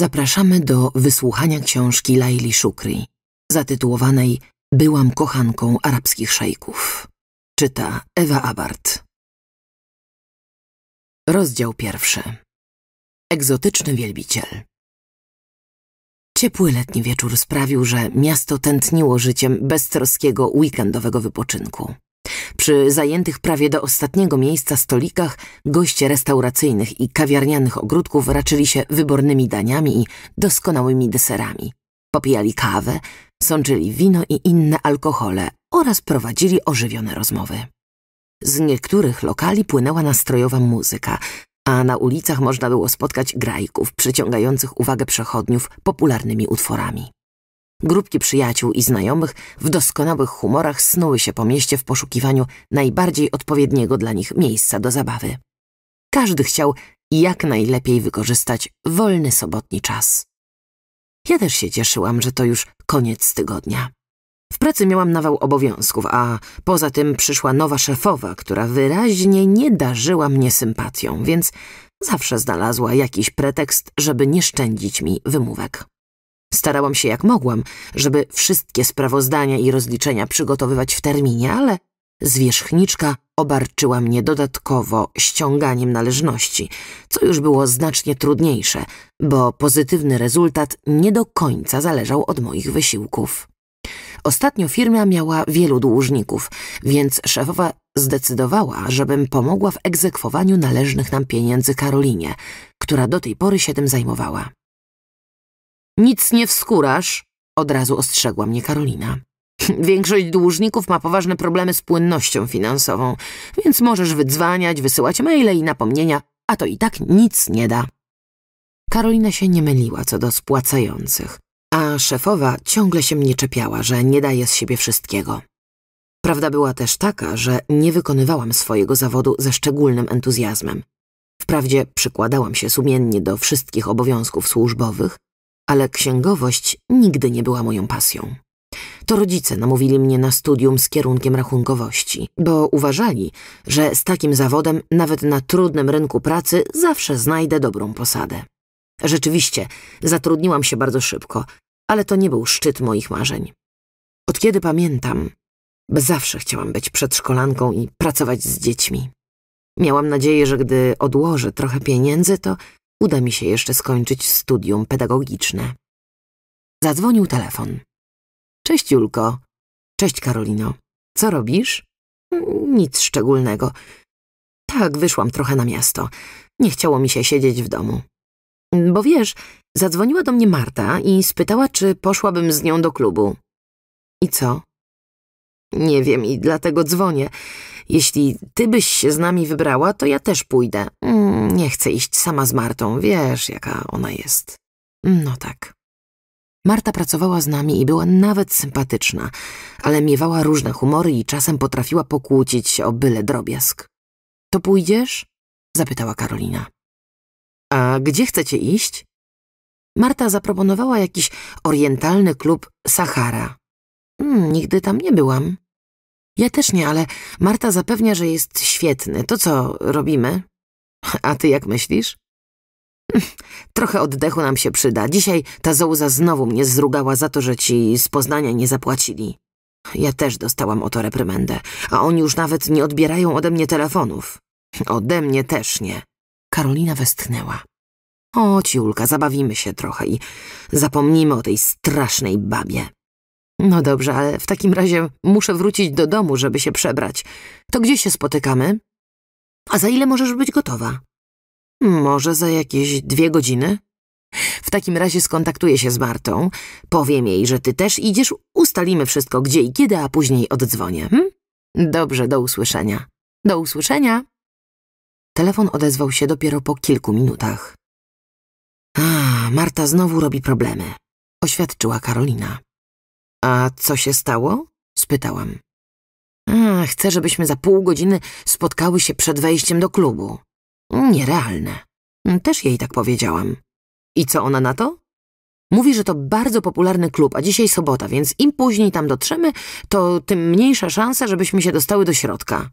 zapraszamy do wysłuchania książki Laili Szukri, zatytułowanej Byłam kochanką arabskich szejków. Czyta Ewa Abart. Rozdział pierwszy. Egzotyczny wielbiciel. Ciepły letni wieczór sprawił, że miasto tętniło życiem beztroskiego weekendowego wypoczynku. Przy zajętych prawie do ostatniego miejsca stolikach goście restauracyjnych i kawiarnianych ogródków raczyli się wybornymi daniami i doskonałymi deserami. Popijali kawę, sączyli wino i inne alkohole oraz prowadzili ożywione rozmowy. Z niektórych lokali płynęła nastrojowa muzyka, a na ulicach można było spotkać grajków przyciągających uwagę przechodniów popularnymi utworami. Grupki przyjaciół i znajomych w doskonałych humorach snuły się po mieście w poszukiwaniu najbardziej odpowiedniego dla nich miejsca do zabawy. Każdy chciał jak najlepiej wykorzystać wolny sobotni czas. Ja też się cieszyłam, że to już koniec tygodnia. W pracy miałam nawał obowiązków, a poza tym przyszła nowa szefowa, która wyraźnie nie darzyła mnie sympatią, więc zawsze znalazła jakiś pretekst, żeby nie szczędzić mi wymówek. Starałam się jak mogłam, żeby wszystkie sprawozdania i rozliczenia przygotowywać w terminie, ale zwierzchniczka obarczyła mnie dodatkowo ściąganiem należności, co już było znacznie trudniejsze, bo pozytywny rezultat nie do końca zależał od moich wysiłków. Ostatnio firma miała wielu dłużników, więc szefowa zdecydowała, żebym pomogła w egzekwowaniu należnych nam pieniędzy Karolinie, która do tej pory się tym zajmowała. Nic nie wskurasz? od razu ostrzegła mnie Karolina. Większość dłużników ma poważne problemy z płynnością finansową, więc możesz wydzwaniać, wysyłać maile i napomnienia, a to i tak nic nie da. Karolina się nie myliła co do spłacających, a szefowa ciągle się mnie czepiała, że nie daje z siebie wszystkiego. Prawda była też taka, że nie wykonywałam swojego zawodu ze szczególnym entuzjazmem. Wprawdzie przykładałam się sumiennie do wszystkich obowiązków służbowych, ale księgowość nigdy nie była moją pasją. To rodzice namówili mnie na studium z kierunkiem rachunkowości, bo uważali, że z takim zawodem nawet na trudnym rynku pracy zawsze znajdę dobrą posadę. Rzeczywiście, zatrudniłam się bardzo szybko, ale to nie był szczyt moich marzeń. Od kiedy pamiętam, zawsze chciałam być przedszkolanką i pracować z dziećmi. Miałam nadzieję, że gdy odłożę trochę pieniędzy, to uda mi się jeszcze skończyć studium pedagogiczne. Zadzwonił telefon. Cześć Julko. Cześć Karolino. Co robisz? Mm, nic szczególnego. Tak, wyszłam trochę na miasto. Nie chciało mi się siedzieć w domu. Bo wiesz, zadzwoniła do mnie Marta i spytała, czy poszłabym z nią do klubu. I co? Nie wiem i dlatego dzwonię. Jeśli ty byś się z nami wybrała, to ja też pójdę. Mm, nie chcę iść sama z Martą, wiesz, jaka ona jest. No tak. Marta pracowała z nami i była nawet sympatyczna, ale miewała różne humory i czasem potrafiła pokłócić się o byle drobiazg. To pójdziesz? zapytała Karolina. A gdzie chcecie iść? Marta zaproponowała jakiś orientalny klub Sahara. Mm, nigdy tam nie byłam, ja też nie, ale Marta zapewnia, że jest świetny. To co robimy? A ty jak myślisz? Trochę oddechu nam się przyda. Dzisiaj ta Zołza znowu mnie zrugała za to, że ci z Poznania nie zapłacili. Ja też dostałam o to reprymendę, a oni już nawet nie odbierają ode mnie telefonów. Ode mnie też nie. Karolina westchnęła. O, ciulka, zabawimy się trochę i zapomnijmy o tej strasznej babie. No dobrze, ale w takim razie muszę wrócić do domu, żeby się przebrać. To gdzie się spotykamy? A za ile możesz być gotowa? Może za jakieś dwie godziny? W takim razie skontaktuję się z Martą. Powiem jej, że ty też idziesz, ustalimy wszystko gdzie i kiedy, a później oddzwonię. Hm? Dobrze, do usłyszenia. Do usłyszenia. Telefon odezwał się dopiero po kilku minutach. A, Marta znowu robi problemy, oświadczyła Karolina. A co się stało? spytałam. A, chcę, żebyśmy za pół godziny spotkały się przed wejściem do klubu. Nierealne. Też jej tak powiedziałam. I co ona na to? Mówi, że to bardzo popularny klub, a dzisiaj sobota, więc im później tam dotrzemy, to tym mniejsza szansa, żebyśmy się dostały do środka.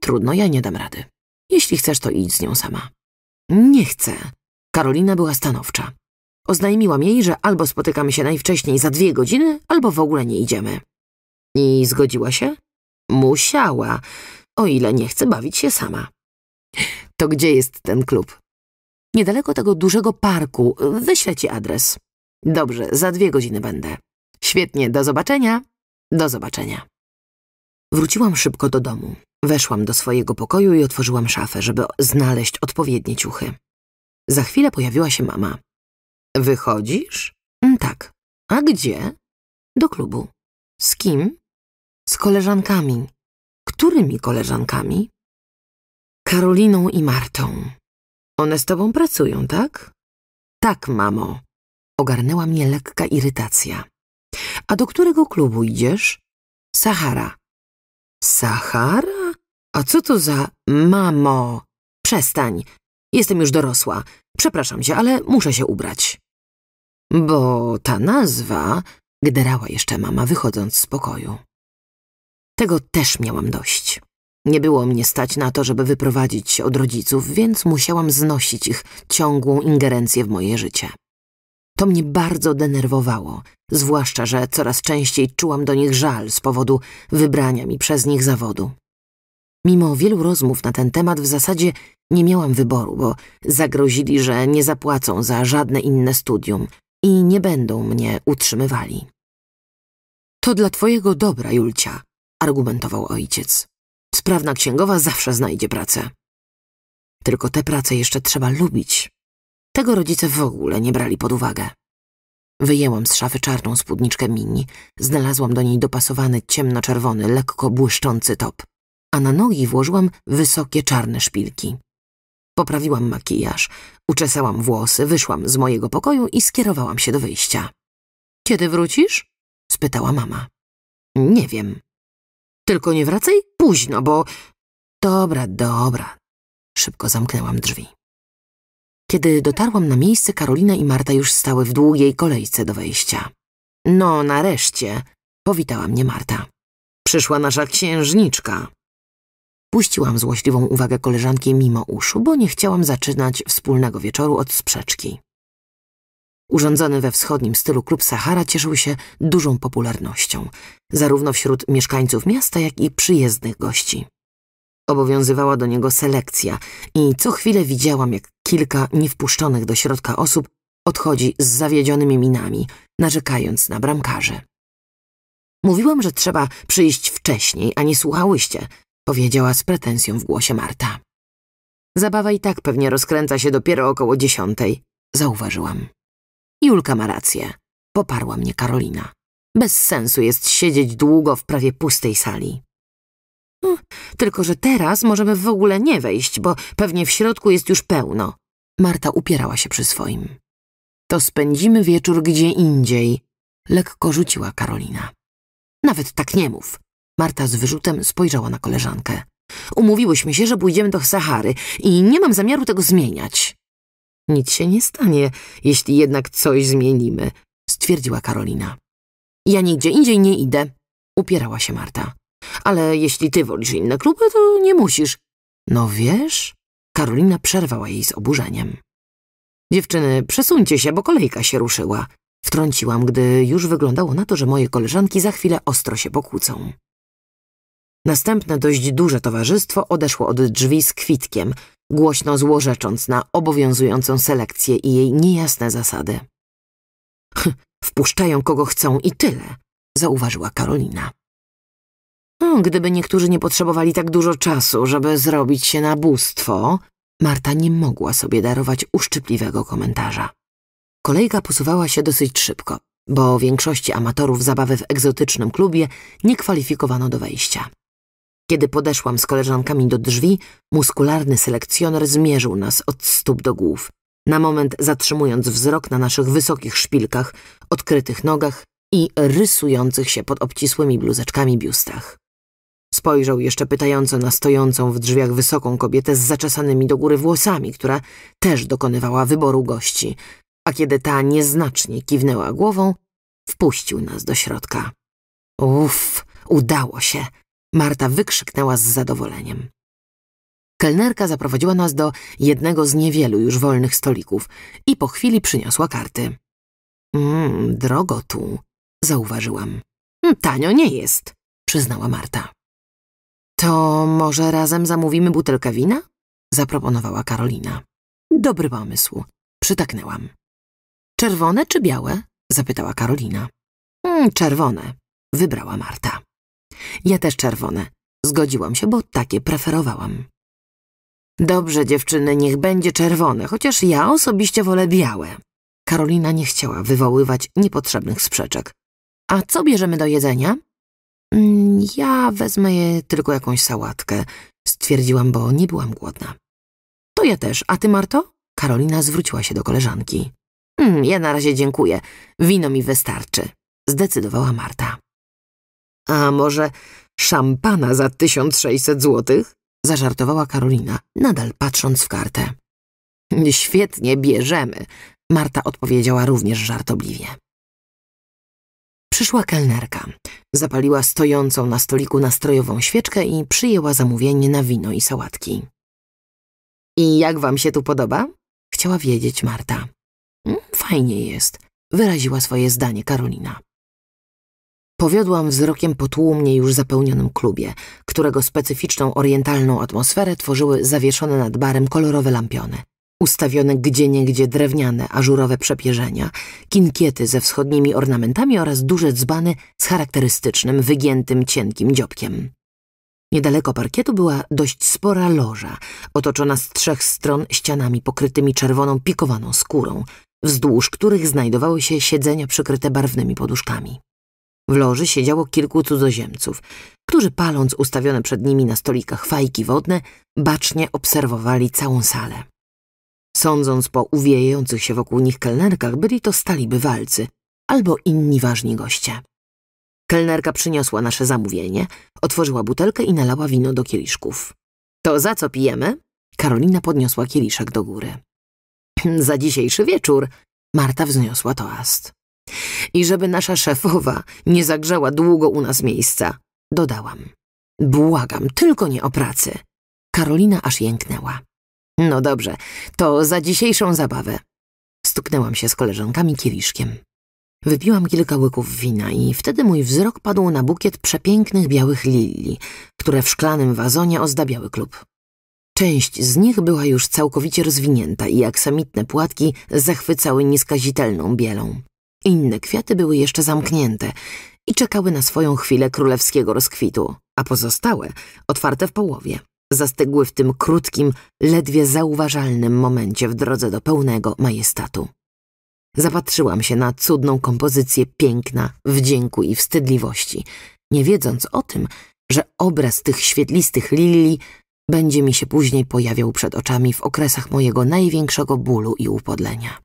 Trudno, ja nie dam rady. Jeśli chcesz, to idź z nią sama. Nie chcę. Karolina była stanowcza. Oznajmiłam jej, że albo spotykamy się najwcześniej za dwie godziny, albo w ogóle nie idziemy. I zgodziła się? Musiała, o ile nie chce bawić się sama. To gdzie jest ten klub? Niedaleko tego dużego parku. Wyślę ci adres. Dobrze, za dwie godziny będę. Świetnie, do zobaczenia. Do zobaczenia. Wróciłam szybko do domu. Weszłam do swojego pokoju i otworzyłam szafę, żeby znaleźć odpowiednie ciuchy. Za chwilę pojawiła się mama. Wychodzisz? Mm, tak. A gdzie? Do klubu. Z kim? Z koleżankami. Którymi koleżankami? Karoliną i Martą. One z tobą pracują, tak? Tak, mamo. Ogarnęła mnie lekka irytacja. A do którego klubu idziesz? Sahara. Sahara? A co to za mamo? Przestań. Jestem już dorosła. Przepraszam cię, ale muszę się ubrać. Bo ta nazwa... Gderała jeszcze mama, wychodząc z pokoju. Tego też miałam dość. Nie było mnie stać na to, żeby wyprowadzić się od rodziców, więc musiałam znosić ich ciągłą ingerencję w moje życie. To mnie bardzo denerwowało, zwłaszcza, że coraz częściej czułam do nich żal z powodu wybrania mi przez nich zawodu. Mimo wielu rozmów na ten temat w zasadzie nie miałam wyboru, bo zagrozili, że nie zapłacą za żadne inne studium, i nie będą mnie utrzymywali. To dla twojego dobra, Julcia, argumentował ojciec. Sprawna księgowa zawsze znajdzie pracę. Tylko tę pracę jeszcze trzeba lubić. Tego rodzice w ogóle nie brali pod uwagę. Wyjęłam z szafy czarną spódniczkę mini. Znalazłam do niej dopasowany ciemnoczerwony, lekko błyszczący top, a na nogi włożyłam wysokie czarne szpilki. Poprawiłam makijaż, uczesałam włosy, wyszłam z mojego pokoju i skierowałam się do wyjścia. Kiedy wrócisz? spytała mama. Nie wiem. Tylko nie wracaj późno, bo... Dobra, dobra. Szybko zamknęłam drzwi. Kiedy dotarłam na miejsce, Karolina i Marta już stały w długiej kolejce do wejścia. No, nareszcie, powitała mnie Marta. Przyszła nasza księżniczka. Puściłam złośliwą uwagę koleżanki mimo uszu, bo nie chciałam zaczynać wspólnego wieczoru od sprzeczki. Urządzony we wschodnim stylu klub Sahara cieszył się dużą popularnością, zarówno wśród mieszkańców miasta, jak i przyjezdnych gości. Obowiązywała do niego selekcja i co chwilę widziałam, jak kilka niewpuszczonych do środka osób odchodzi z zawiedzionymi minami, narzekając na bramkarzy. Mówiłam, że trzeba przyjść wcześniej, a nie słuchałyście, powiedziała z pretensją w głosie Marta. Zabawa i tak pewnie rozkręca się dopiero około dziesiątej, zauważyłam. Julka ma rację, poparła mnie Karolina. Bez sensu jest siedzieć długo w prawie pustej sali. No, tylko, że teraz możemy w ogóle nie wejść, bo pewnie w środku jest już pełno. Marta upierała się przy swoim. To spędzimy wieczór gdzie indziej, lekko rzuciła Karolina. Nawet tak nie mów. Marta z wyrzutem spojrzała na koleżankę. Umówiłyśmy się, że pójdziemy do Sahary i nie mam zamiaru tego zmieniać. Nic się nie stanie, jeśli jednak coś zmienimy, stwierdziła Karolina. Ja nigdzie indziej nie idę, upierała się Marta. Ale jeśli ty wolisz inne kluby, to nie musisz. No wiesz? Karolina przerwała jej z oburzeniem. Dziewczyny, przesuńcie się, bo kolejka się ruszyła. Wtrąciłam, gdy już wyglądało na to, że moje koleżanki za chwilę ostro się pokłócą. Następne dość duże towarzystwo odeszło od drzwi z kwitkiem, głośno złorzecząc na obowiązującą selekcję i jej niejasne zasady. Wpuszczają kogo chcą i tyle, zauważyła Karolina. Gdyby niektórzy nie potrzebowali tak dużo czasu, żeby zrobić się na bóstwo, Marta nie mogła sobie darować uszczypliwego komentarza. Kolejka posuwała się dosyć szybko, bo większości amatorów zabawy w egzotycznym klubie nie kwalifikowano do wejścia. Kiedy podeszłam z koleżankami do drzwi, muskularny selekcjoner zmierzył nas od stóp do głów, na moment zatrzymując wzrok na naszych wysokich szpilkach, odkrytych nogach i rysujących się pod obcisłymi bluzeczkami biustach. Spojrzał jeszcze pytająco na stojącą w drzwiach wysoką kobietę z zaczesanymi do góry włosami, która też dokonywała wyboru gości, a kiedy ta nieznacznie kiwnęła głową, wpuścił nas do środka. Uff, udało się! Marta wykrzyknęła z zadowoleniem. Kelnerka zaprowadziła nas do jednego z niewielu już wolnych stolików i po chwili przyniosła karty. Mmm, drogo tu, zauważyłam. Mm, tanio nie jest, przyznała Marta. To może razem zamówimy butelkę wina? zaproponowała Karolina. Dobry pomysł, przytaknęłam. Czerwone czy białe? zapytała Karolina. Mm, czerwone, wybrała Marta. Ja też czerwone. Zgodziłam się, bo takie preferowałam. Dobrze, dziewczyny, niech będzie czerwone, chociaż ja osobiście wolę białe. Karolina nie chciała wywoływać niepotrzebnych sprzeczek. A co bierzemy do jedzenia? Mm, ja wezmę tylko jakąś sałatkę, stwierdziłam, bo nie byłam głodna. To ja też, a ty, Marto? Karolina zwróciła się do koleżanki. Mm, ja na razie dziękuję, wino mi wystarczy, zdecydowała Marta. A może szampana za 1600 złotych? Zażartowała Karolina, nadal patrząc w kartę. Świetnie, bierzemy. Marta odpowiedziała również żartobliwie. Przyszła kelnerka. Zapaliła stojącą na stoliku nastrojową świeczkę i przyjęła zamówienie na wino i sałatki. I jak wam się tu podoba? Chciała wiedzieć Marta. Mm, fajnie jest, wyraziła swoje zdanie Karolina. Powiodłam wzrokiem po tłumnie już zapełnionym klubie, którego specyficzną orientalną atmosferę tworzyły zawieszone nad barem kolorowe lampiony. Ustawione gdzieniegdzie drewniane, ażurowe przepierzenia, kinkiety ze wschodnimi ornamentami oraz duże dzbany z charakterystycznym, wygiętym, cienkim dziobkiem. Niedaleko parkietu była dość spora loża, otoczona z trzech stron ścianami pokrytymi czerwoną pikowaną skórą, wzdłuż których znajdowały się siedzenia przykryte barwnymi poduszkami. W loży siedziało kilku cudzoziemców, którzy paląc ustawione przed nimi na stolikach fajki wodne, bacznie obserwowali całą salę. Sądząc po uwijających się wokół nich kelnerkach, byli to stali bywalcy albo inni ważni goście. Kelnerka przyniosła nasze zamówienie, otworzyła butelkę i nalała wino do kieliszków. To za co pijemy? Karolina podniosła kieliszek do góry. za dzisiejszy wieczór Marta wzniosła toast. I żeby nasza szefowa nie zagrzała długo u nas miejsca, dodałam. Błagam, tylko nie o pracy. Karolina aż jęknęła. No dobrze, to za dzisiejszą zabawę. Stuknęłam się z koleżankami kieliszkiem. Wypiłam kilka łyków wina i wtedy mój wzrok padł na bukiet przepięknych białych lilii, które w szklanym wazonie ozdabiały klub. Część z nich była już całkowicie rozwinięta i aksamitne płatki zachwycały nieskazitelną bielą. Inne kwiaty były jeszcze zamknięte i czekały na swoją chwilę królewskiego rozkwitu, a pozostałe, otwarte w połowie, zastygły w tym krótkim, ledwie zauważalnym momencie w drodze do pełnego majestatu. Zapatrzyłam się na cudną kompozycję piękna, wdzięku i wstydliwości, nie wiedząc o tym, że obraz tych świetlistych lilii będzie mi się później pojawiał przed oczami w okresach mojego największego bólu i upodlenia.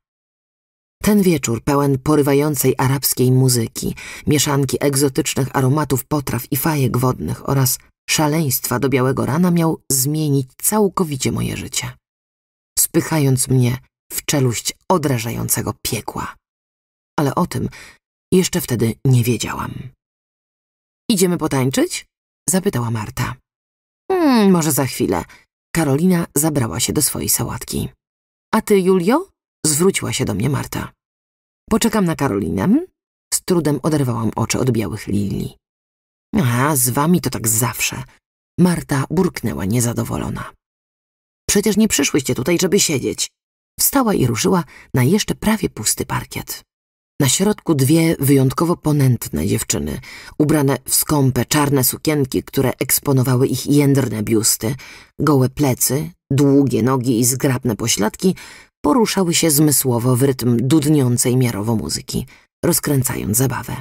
Ten wieczór, pełen porywającej arabskiej muzyki, mieszanki egzotycznych aromatów potraw i fajek wodnych oraz szaleństwa do białego rana miał zmienić całkowicie moje życie, spychając mnie w czeluść odrażającego piekła. Ale o tym jeszcze wtedy nie wiedziałam. Idziemy potańczyć? zapytała Marta. Hmm, może za chwilę. Karolina zabrała się do swojej sałatki. A ty, Julio? zwróciła się do mnie Marta. Poczekam na Karolinę. Z trudem oderwałam oczy od białych lilii. A, z wami to tak zawsze. Marta burknęła niezadowolona. Przecież nie przyszłyście tutaj, żeby siedzieć. Wstała i ruszyła na jeszcze prawie pusty parkiet. Na środku dwie wyjątkowo ponętne dziewczyny, ubrane w skąpe czarne sukienki, które eksponowały ich jędrne biusty, gołe plecy, długie nogi i zgrabne pośladki, poruszały się zmysłowo w rytm dudniącej miarowo muzyki, rozkręcając zabawę.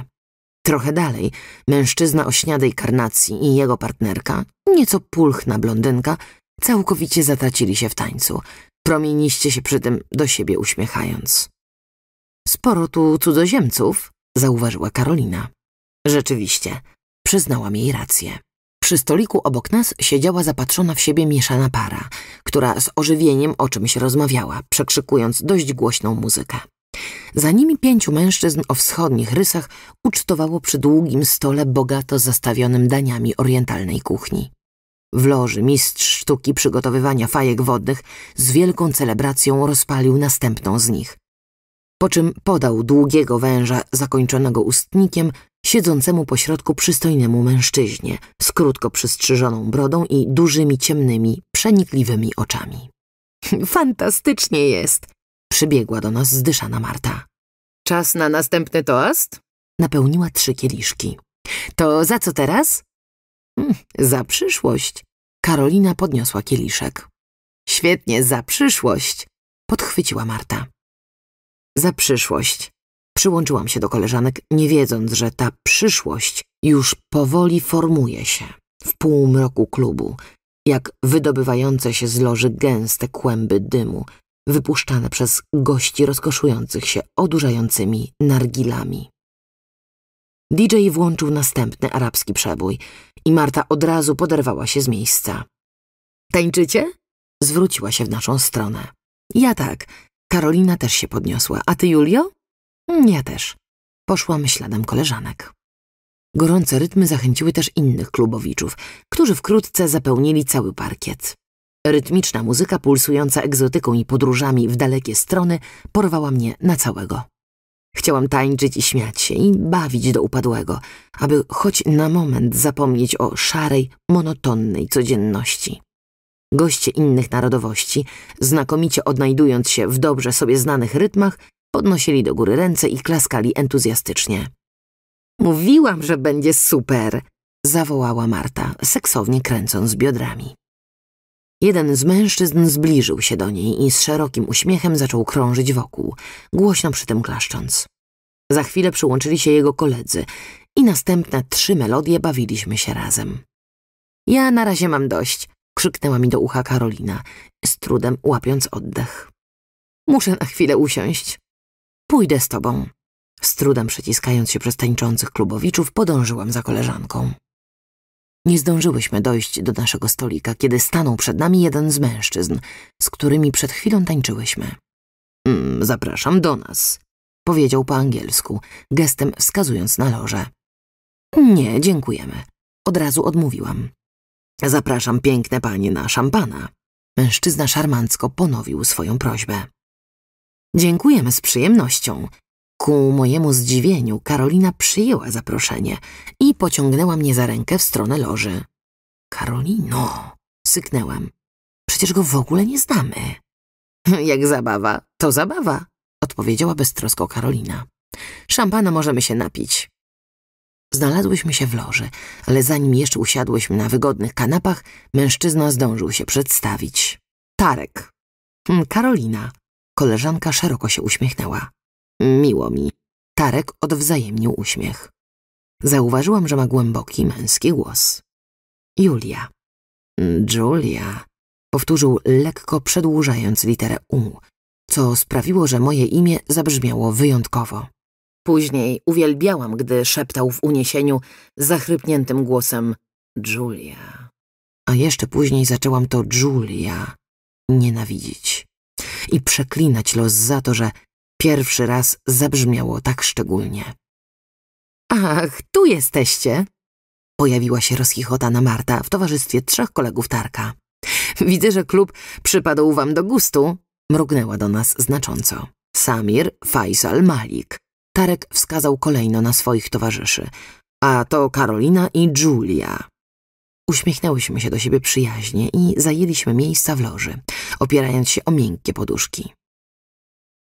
Trochę dalej mężczyzna o śniadej karnacji i jego partnerka, nieco pulchna blondynka, całkowicie zatracili się w tańcu, promieniście się przy tym do siebie uśmiechając. Sporo tu cudzoziemców, zauważyła Karolina. Rzeczywiście, przyznałam jej rację. Przy stoliku obok nas siedziała zapatrzona w siebie mieszana para, która z ożywieniem o czymś rozmawiała, przekrzykując dość głośną muzykę. Za nimi pięciu mężczyzn o wschodnich rysach ucztowało przy długim stole bogato zastawionym daniami orientalnej kuchni. W loży mistrz sztuki przygotowywania fajek wodnych z wielką celebracją rozpalił następną z nich. Po czym podał długiego węża zakończonego ustnikiem siedzącemu pośrodku przystojnemu mężczyźnie z krótko przystrzyżoną brodą i dużymi, ciemnymi, przenikliwymi oczami. Fantastycznie jest! Przybiegła do nas zdyszana Marta. Czas na następny toast? Napełniła trzy kieliszki. To za co teraz? Hmm, za przyszłość. Karolina podniosła kieliszek. Świetnie, za przyszłość. Podchwyciła Marta. Za przyszłość. Przyłączyłam się do koleżanek, nie wiedząc, że ta przyszłość już powoli formuje się w półmroku klubu, jak wydobywające się z loży gęste kłęby dymu, wypuszczane przez gości rozkoszujących się odurzającymi nargilami. DJ włączył następny arabski przebój i Marta od razu poderwała się z miejsca. Tańczycie? Zwróciła się w naszą stronę. Ja tak. Karolina też się podniosła. A ty, Julio? Ja też. Poszłam śladem koleżanek. Gorące rytmy zachęciły też innych klubowiczów, którzy wkrótce zapełnili cały parkiet. Rytmiczna muzyka pulsująca egzotyką i podróżami w dalekie strony porwała mnie na całego. Chciałam tańczyć i śmiać się i bawić do upadłego, aby choć na moment zapomnieć o szarej, monotonnej codzienności. Goście innych narodowości, znakomicie odnajdując się w dobrze sobie znanych rytmach, Podnosili do góry ręce i klaskali entuzjastycznie. Mówiłam, że będzie super! zawołała Marta, seksownie kręcąc biodrami. Jeden z mężczyzn zbliżył się do niej i z szerokim uśmiechem zaczął krążyć wokół, głośno przy tym klaszcząc. Za chwilę przyłączyli się jego koledzy i następne trzy melodie bawiliśmy się razem. Ja na razie mam dość, krzyknęła mi do ucha Karolina, z trudem łapiąc oddech. Muszę na chwilę usiąść. Pójdę z tobą. Z trudem przeciskając się przez tańczących klubowiczów, podążyłam za koleżanką. Nie zdążyłyśmy dojść do naszego stolika, kiedy stanął przed nami jeden z mężczyzn, z którymi przed chwilą tańczyłyśmy. Mm, zapraszam do nas, powiedział po angielsku, gestem wskazując na loże. Nie, dziękujemy. Od razu odmówiłam. Zapraszam piękne panie na szampana. Mężczyzna szarmancko ponowił swoją prośbę. Dziękujemy z przyjemnością. Ku mojemu zdziwieniu Karolina przyjęła zaproszenie i pociągnęła mnie za rękę w stronę loży. Karolino, syknęłam. Przecież go w ogóle nie znamy. Jak zabawa, to zabawa, odpowiedziała beztrosko Karolina. Szampana możemy się napić. Znalazłyśmy się w loży, ale zanim jeszcze usiadłyśmy na wygodnych kanapach, mężczyzna zdążył się przedstawić. Tarek. Hmm, Karolina, Koleżanka szeroko się uśmiechnęła. Miło mi. Tarek odwzajemnił uśmiech. Zauważyłam, że ma głęboki męski głos. Julia. Julia. Powtórzył lekko przedłużając literę U, co sprawiło, że moje imię zabrzmiało wyjątkowo. Później uwielbiałam, gdy szeptał w uniesieniu zachrypniętym głosem Julia. A jeszcze później zaczęłam to Julia nienawidzić i przeklinać los za to, że pierwszy raz zabrzmiało tak szczególnie. Ach, tu jesteście! Pojawiła się rozchichotana Marta w towarzystwie trzech kolegów Tarka. Widzę, że klub przypadł wam do gustu, mrugnęła do nas znacząco. Samir, Faisal, Malik. Tarek wskazał kolejno na swoich towarzyszy, a to Karolina i Julia. Uśmiechnęłyśmy się do siebie przyjaźnie i zajęliśmy miejsca w loży, opierając się o miękkie poduszki.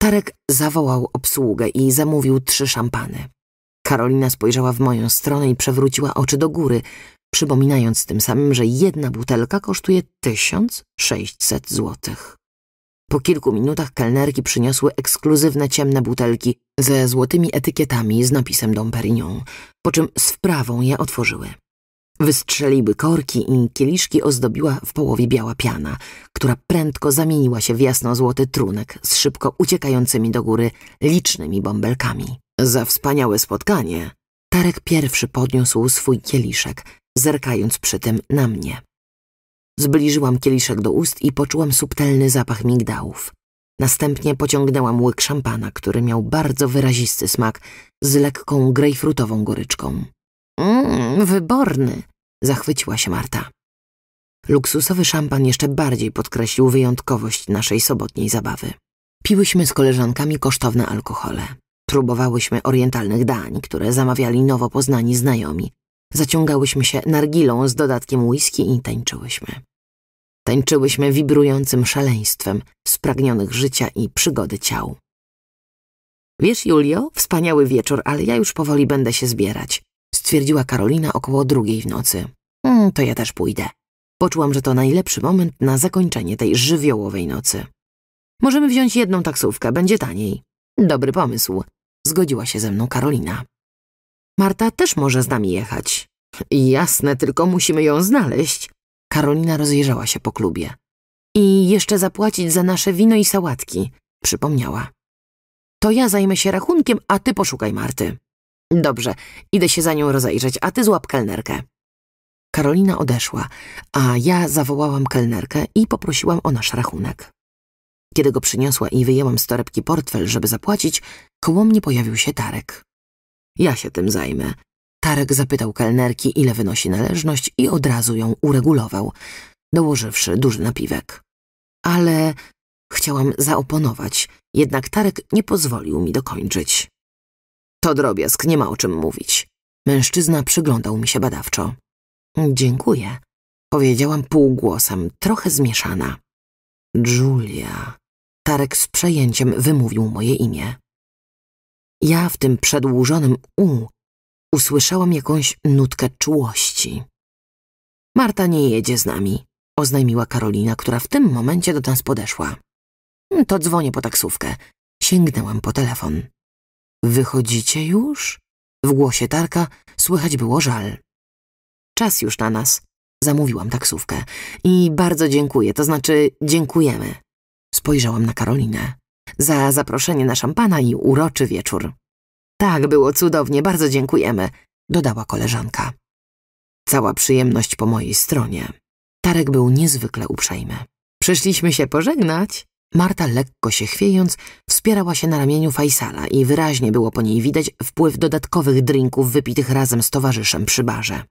Tarek zawołał obsługę i zamówił trzy szampany. Karolina spojrzała w moją stronę i przewróciła oczy do góry, przypominając tym samym, że jedna butelka kosztuje 1600 złotych. Po kilku minutach kelnerki przyniosły ekskluzywne ciemne butelki ze złotymi etykietami z napisem Dom Perignon, po czym z wprawą je otworzyły. Wystrzeliły korki i kieliszki ozdobiła w połowie biała piana, która prędko zamieniła się w jasno-złoty trunek z szybko uciekającymi do góry licznymi bąbelkami. Za wspaniałe spotkanie Tarek pierwszy podniósł swój kieliszek, zerkając przy tym na mnie. Zbliżyłam kieliszek do ust i poczułam subtelny zapach migdałów. Następnie pociągnęłam łyk szampana, który miał bardzo wyrazisty smak z lekką grejfrutową goryczką. Mmm, wyborny, Zachwyciła się Marta. Luksusowy szampan jeszcze bardziej podkreślił wyjątkowość naszej sobotniej zabawy. Piłyśmy z koleżankami kosztowne alkohole. Próbowałyśmy orientalnych dań, które zamawiali nowo poznani znajomi. Zaciągałyśmy się nargilą z dodatkiem whisky i tańczyłyśmy. Tańczyłyśmy wibrującym szaleństwem, spragnionych życia i przygody ciał. Wiesz, Julio, wspaniały wieczór, ale ja już powoli będę się zbierać stwierdziła Karolina około drugiej w nocy. Mm, to ja też pójdę. Poczułam, że to najlepszy moment na zakończenie tej żywiołowej nocy. Możemy wziąć jedną taksówkę, będzie taniej. Dobry pomysł, zgodziła się ze mną Karolina. Marta też może z nami jechać. Jasne, tylko musimy ją znaleźć. Karolina rozejrzała się po klubie. I jeszcze zapłacić za nasze wino i sałatki, przypomniała. To ja zajmę się rachunkiem, a ty poszukaj Marty. Dobrze, idę się za nią rozejrzeć, a ty złap kelnerkę. Karolina odeszła, a ja zawołałam kelnerkę i poprosiłam o nasz rachunek. Kiedy go przyniosła i wyjęłam z torebki portfel, żeby zapłacić, koło mnie pojawił się Tarek. Ja się tym zajmę. Tarek zapytał kelnerki, ile wynosi należność i od razu ją uregulował, dołożywszy duży napiwek. Ale chciałam zaoponować, jednak Tarek nie pozwolił mi dokończyć. To drobiazg, nie ma o czym mówić. Mężczyzna przyglądał mi się badawczo. Dziękuję, powiedziałam półgłosem, trochę zmieszana. Julia. Tarek z przejęciem wymówił moje imię. Ja w tym przedłużonym u usłyszałam jakąś nutkę czułości. Marta nie jedzie z nami, oznajmiła Karolina, która w tym momencie do nas podeszła. To dzwonię po taksówkę. Sięgnęłam po telefon. Wychodzicie już? W głosie Tarka słychać było żal. Czas już na nas. Zamówiłam taksówkę. I bardzo dziękuję, to znaczy dziękujemy. Spojrzałam na Karolinę. Za zaproszenie na szampana i uroczy wieczór. Tak, było cudownie, bardzo dziękujemy, dodała koleżanka. Cała przyjemność po mojej stronie. Tarek był niezwykle uprzejmy. Przyszliśmy się pożegnać. Marta, lekko się chwiejąc, wspierała się na ramieniu Fajsala i wyraźnie było po niej widać wpływ dodatkowych drinków wypitych razem z towarzyszem przy barze.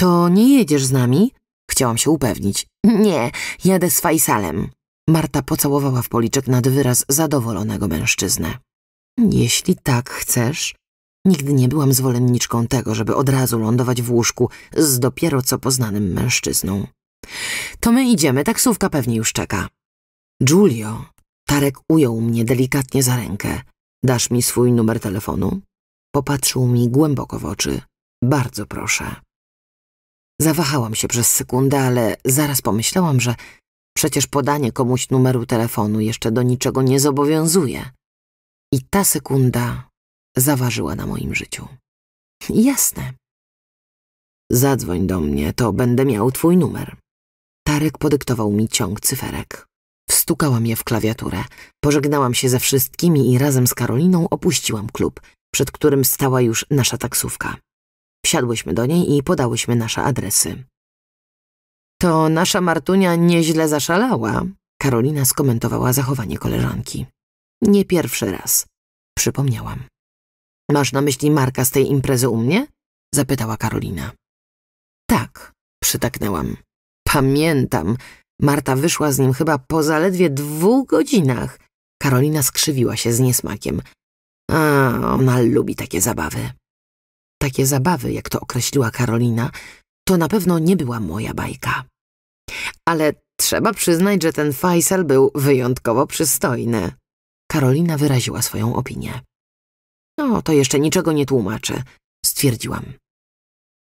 To nie jedziesz z nami? Chciałam się upewnić. Nie, jadę z Fajsalem. Marta pocałowała w policzek nad wyraz zadowolonego mężczyznę. Jeśli tak chcesz. Nigdy nie byłam zwolenniczką tego, żeby od razu lądować w łóżku z dopiero co poznanym mężczyzną. To my idziemy, taksówka pewnie już czeka. Giulio, Tarek ujął mnie delikatnie za rękę. Dasz mi swój numer telefonu? Popatrzył mi głęboko w oczy. Bardzo proszę. Zawahałam się przez sekundę, ale zaraz pomyślałam, że przecież podanie komuś numeru telefonu jeszcze do niczego nie zobowiązuje. I ta sekunda zaważyła na moim życiu. Jasne. Zadzwoń do mnie, to będę miał twój numer. Tarek podyktował mi ciąg cyferek stukałam je w klawiaturę. Pożegnałam się ze wszystkimi i razem z Karoliną opuściłam klub, przed którym stała już nasza taksówka. Wsiadłyśmy do niej i podałyśmy nasze adresy. To nasza Martunia nieźle zaszalała, Karolina skomentowała zachowanie koleżanki. Nie pierwszy raz, przypomniałam. Masz na myśli Marka z tej imprezy u mnie? zapytała Karolina. Tak, przytaknęłam. Pamiętam, Marta wyszła z nim chyba po zaledwie dwóch godzinach. Karolina skrzywiła się z niesmakiem. A, ona lubi takie zabawy. Takie zabawy, jak to określiła Karolina, to na pewno nie była moja bajka. Ale trzeba przyznać, że ten Faisal był wyjątkowo przystojny. Karolina wyraziła swoją opinię. No, to jeszcze niczego nie tłumaczy, stwierdziłam.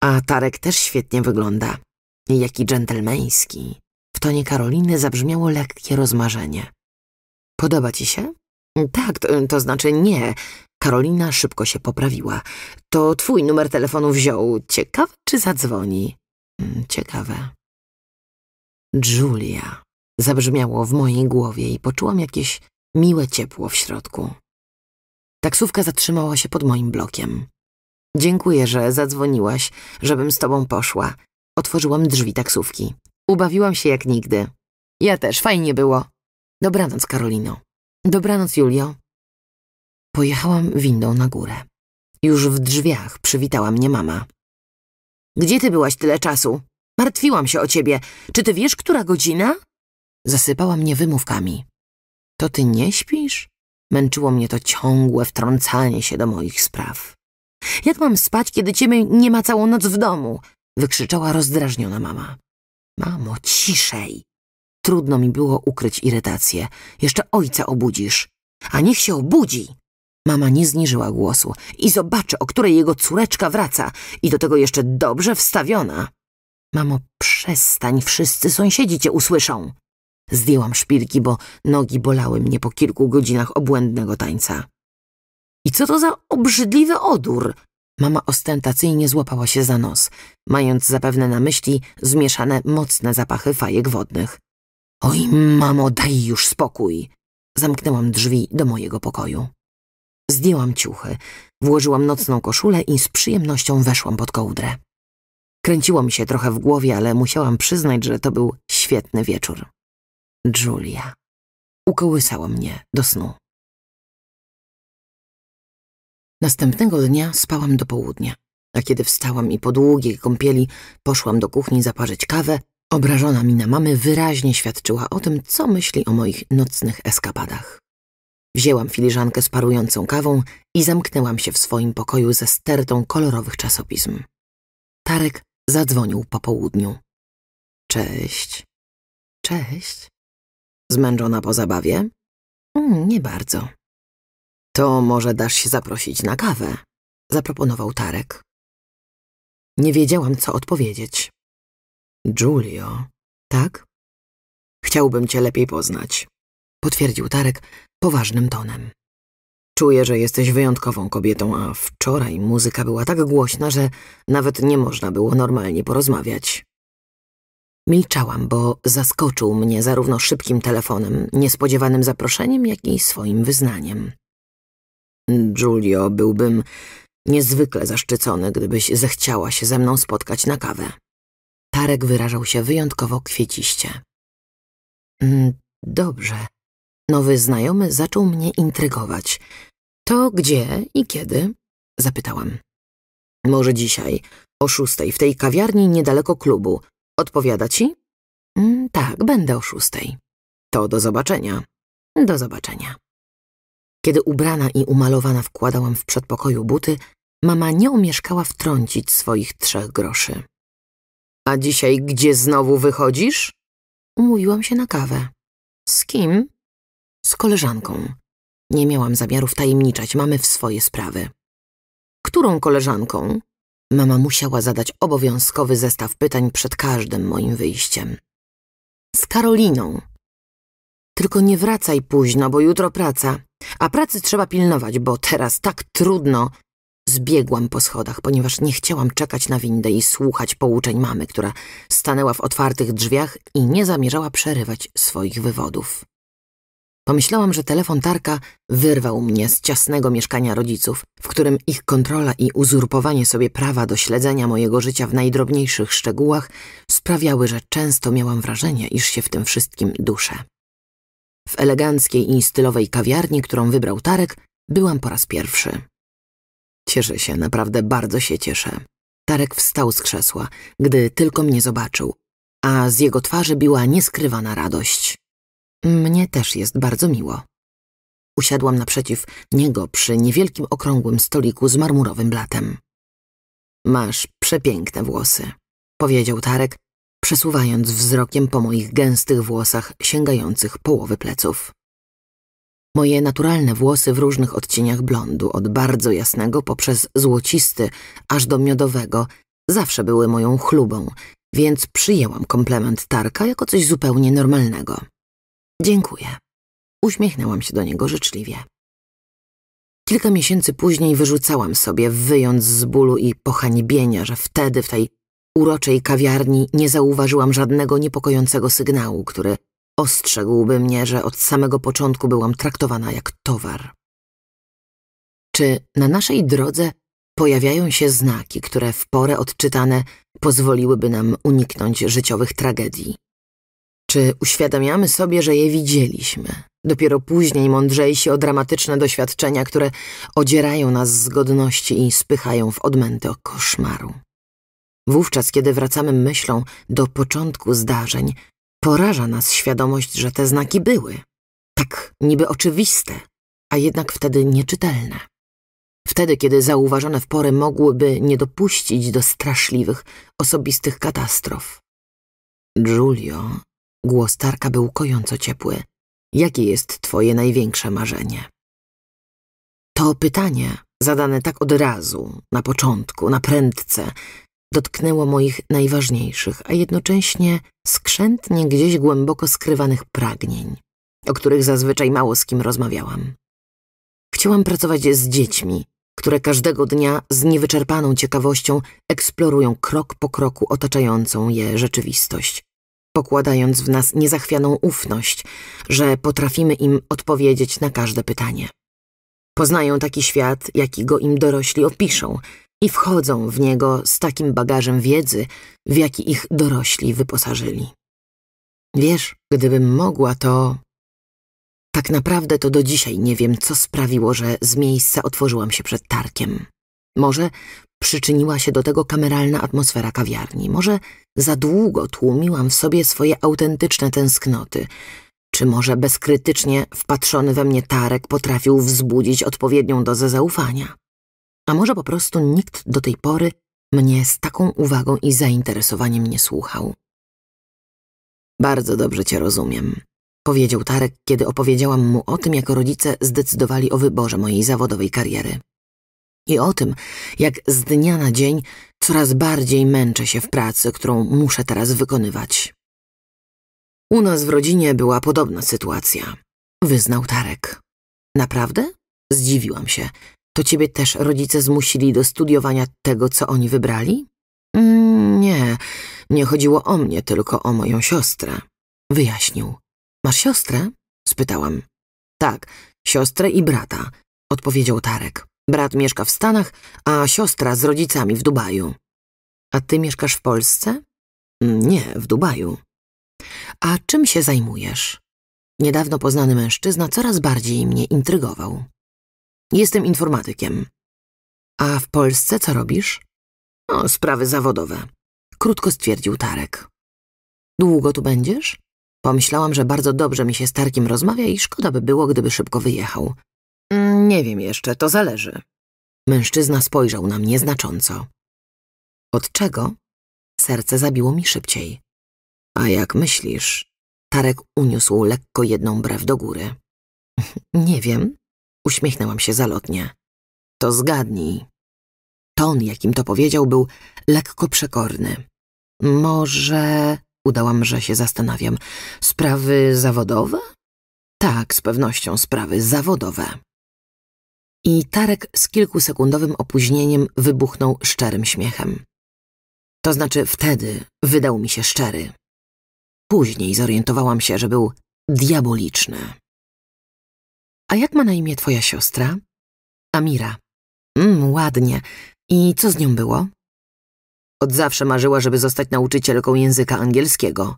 A Tarek też świetnie wygląda. Jaki dżentelmeński. W tonie Karoliny zabrzmiało lekkie rozmarzenie. Podoba ci się? Tak, to, to znaczy nie. Karolina szybko się poprawiła. To twój numer telefonu wziął. Ciekawe, czy zadzwoni. Hmm, ciekawe. Julia. Zabrzmiało w mojej głowie i poczułam jakieś miłe ciepło w środku. Taksówka zatrzymała się pod moim blokiem. Dziękuję, że zadzwoniłaś, żebym z tobą poszła. Otworzyłam drzwi taksówki. Ubawiłam się jak nigdy. Ja też, fajnie było. Dobranoc, Karolino. Dobranoc, Julio. Pojechałam windą na górę. Już w drzwiach przywitała mnie mama. Gdzie ty byłaś tyle czasu? Martwiłam się o ciebie. Czy ty wiesz, która godzina? Zasypała mnie wymówkami. To ty nie śpisz? Męczyło mnie to ciągłe wtrącanie się do moich spraw. Jak mam spać, kiedy ciebie nie ma całą noc w domu? Wykrzyczała rozdrażniona mama. Mamo, ciszej. Trudno mi było ukryć irytację. Jeszcze ojca obudzisz. A niech się obudzi. Mama nie zniżyła głosu i zobaczy, o której jego córeczka wraca i do tego jeszcze dobrze wstawiona. Mamo, przestań, wszyscy sąsiedzi cię usłyszą. Zdjęłam szpilki, bo nogi bolały mnie po kilku godzinach obłędnego tańca. I co to za obrzydliwy odór? Mama ostentacyjnie złapała się za nos, mając zapewne na myśli zmieszane mocne zapachy fajek wodnych. Oj, mamo, daj już spokój! Zamknęłam drzwi do mojego pokoju. Zdjęłam ciuchy, włożyłam nocną koszulę i z przyjemnością weszłam pod kołdrę. Kręciło mi się trochę w głowie, ale musiałam przyznać, że to był świetny wieczór. Julia. Ukołysała mnie do snu. Następnego dnia spałam do południa, a kiedy wstałam i po długiej kąpieli poszłam do kuchni zaparzyć kawę, obrażona mina mamy wyraźnie świadczyła o tym, co myśli o moich nocnych eskapadach. Wzięłam filiżankę z parującą kawą i zamknęłam się w swoim pokoju ze stertą kolorowych czasopism. Tarek zadzwonił po południu. Cześć. Cześć. Zmęczona po zabawie? Mm, nie bardzo. To może dasz się zaprosić na kawę, zaproponował Tarek. Nie wiedziałam, co odpowiedzieć. Giulio, tak? Chciałbym cię lepiej poznać, potwierdził Tarek poważnym tonem. Czuję, że jesteś wyjątkową kobietą, a wczoraj muzyka była tak głośna, że nawet nie można było normalnie porozmawiać. Milczałam, bo zaskoczył mnie zarówno szybkim telefonem, niespodziewanym zaproszeniem, jak i swoim wyznaniem. Giulio, byłbym niezwykle zaszczycony, gdybyś zechciała się ze mną spotkać na kawę. Tarek wyrażał się wyjątkowo kwieciście. Mm, dobrze. Nowy znajomy zaczął mnie intrygować. To gdzie i kiedy? Zapytałam. Może dzisiaj, o szóstej, w tej kawiarni niedaleko klubu. Odpowiada ci? Mm, tak, będę o szóstej. To do zobaczenia. Do zobaczenia. Kiedy ubrana i umalowana wkładałam w przedpokoju buty, mama nie omieszkała wtrącić swoich trzech groszy. A dzisiaj gdzie znowu wychodzisz? Umówiłam się na kawę. Z kim? Z koleżanką. Nie miałam zamiaru wtajemniczać mamy w swoje sprawy. Którą koleżanką? Mama musiała zadać obowiązkowy zestaw pytań przed każdym moim wyjściem. Z Karoliną, tylko nie wracaj późno, bo jutro praca. A pracy trzeba pilnować, bo teraz tak trudno. Zbiegłam po schodach, ponieważ nie chciałam czekać na windę i słuchać pouczeń mamy, która stanęła w otwartych drzwiach i nie zamierzała przerywać swoich wywodów. Pomyślałam, że telefon Tarka wyrwał mnie z ciasnego mieszkania rodziców, w którym ich kontrola i uzurpowanie sobie prawa do śledzenia mojego życia w najdrobniejszych szczegółach sprawiały, że często miałam wrażenie, iż się w tym wszystkim duszę. W eleganckiej i stylowej kawiarni, którą wybrał Tarek, byłam po raz pierwszy. Cieszę się, naprawdę bardzo się cieszę. Tarek wstał z krzesła, gdy tylko mnie zobaczył, a z jego twarzy biła nieskrywana radość. Mnie też jest bardzo miło. Usiadłam naprzeciw niego przy niewielkim okrągłym stoliku z marmurowym blatem. Masz przepiękne włosy, powiedział Tarek, przesuwając wzrokiem po moich gęstych włosach sięgających połowy pleców. Moje naturalne włosy w różnych odcieniach blondu, od bardzo jasnego poprzez złocisty aż do miodowego, zawsze były moją chlubą, więc przyjęłam komplement Tarka jako coś zupełnie normalnego. Dziękuję. Uśmiechnęłam się do niego życzliwie. Kilka miesięcy później wyrzucałam sobie, wyjąc z bólu i pohańbienia, że wtedy, w tej uroczej kawiarni nie zauważyłam żadnego niepokojącego sygnału, który ostrzegłby mnie, że od samego początku byłam traktowana jak towar. Czy na naszej drodze pojawiają się znaki, które w porę odczytane pozwoliłyby nam uniknąć życiowych tragedii? Czy uświadamiamy sobie, że je widzieliśmy? Dopiero później mądrzejsi o dramatyczne doświadczenia, które odzierają nas z godności i spychają w odmęty koszmaru. Wówczas, kiedy wracamy myślą do początku zdarzeń, poraża nas świadomość, że te znaki były. Tak niby oczywiste, a jednak wtedy nieczytelne. Wtedy, kiedy zauważone w porę mogłyby nie dopuścić do straszliwych, osobistych katastrof. Giulio, głos Tarka był kojąco ciepły. Jakie jest twoje największe marzenie? To pytanie, zadane tak od razu, na początku, na prędce, dotknęło moich najważniejszych, a jednocześnie skrzętnie gdzieś głęboko skrywanych pragnień, o których zazwyczaj mało z kim rozmawiałam. Chciałam pracować z dziećmi, które każdego dnia z niewyczerpaną ciekawością eksplorują krok po kroku otaczającą je rzeczywistość, pokładając w nas niezachwianą ufność, że potrafimy im odpowiedzieć na każde pytanie. Poznają taki świat, jaki go im dorośli opiszą, i wchodzą w niego z takim bagażem wiedzy, w jaki ich dorośli wyposażyli. Wiesz, gdybym mogła, to... Tak naprawdę to do dzisiaj nie wiem, co sprawiło, że z miejsca otworzyłam się przed tarkiem. Może przyczyniła się do tego kameralna atmosfera kawiarni, może za długo tłumiłam w sobie swoje autentyczne tęsknoty, czy może bezkrytycznie wpatrzony we mnie Tarek potrafił wzbudzić odpowiednią dozę zaufania a może po prostu nikt do tej pory mnie z taką uwagą i zainteresowaniem nie słuchał. Bardzo dobrze cię rozumiem, powiedział Tarek, kiedy opowiedziałam mu o tym, jak rodzice zdecydowali o wyborze mojej zawodowej kariery. I o tym, jak z dnia na dzień coraz bardziej męczę się w pracy, którą muszę teraz wykonywać. U nas w rodzinie była podobna sytuacja, wyznał Tarek. Naprawdę? Zdziwiłam się. To ciebie też rodzice zmusili do studiowania tego, co oni wybrali? Mm, nie, nie chodziło o mnie, tylko o moją siostrę. Wyjaśnił. Masz siostrę? Spytałam. Tak, siostrę i brata, odpowiedział Tarek. Brat mieszka w Stanach, a siostra z rodzicami w Dubaju. A ty mieszkasz w Polsce? Mm, nie, w Dubaju. A czym się zajmujesz? Niedawno poznany mężczyzna coraz bardziej mnie intrygował. Jestem informatykiem. A w Polsce co robisz? O, sprawy zawodowe. Krótko stwierdził Tarek. Długo tu będziesz? Pomyślałam, że bardzo dobrze mi się z Tarkiem rozmawia i szkoda by było, gdyby szybko wyjechał. Mm, nie wiem jeszcze, to zależy. Mężczyzna spojrzał na mnie znacząco. Od czego? Serce zabiło mi szybciej. A jak myślisz? Tarek uniósł lekko jedną brew do góry. Nie wiem. Uśmiechnęłam się zalotnie. To zgadnij. Ton, jakim to powiedział, był lekko przekorny. Może... Udałam, że się zastanawiam. Sprawy zawodowe? Tak, z pewnością sprawy zawodowe. I Tarek z kilkusekundowym opóźnieniem wybuchnął szczerym śmiechem. To znaczy wtedy wydał mi się szczery. Później zorientowałam się, że był diaboliczny. A jak ma na imię twoja siostra? Amira. Mm, ładnie. I co z nią było? Od zawsze marzyła, żeby zostać nauczycielką języka angielskiego.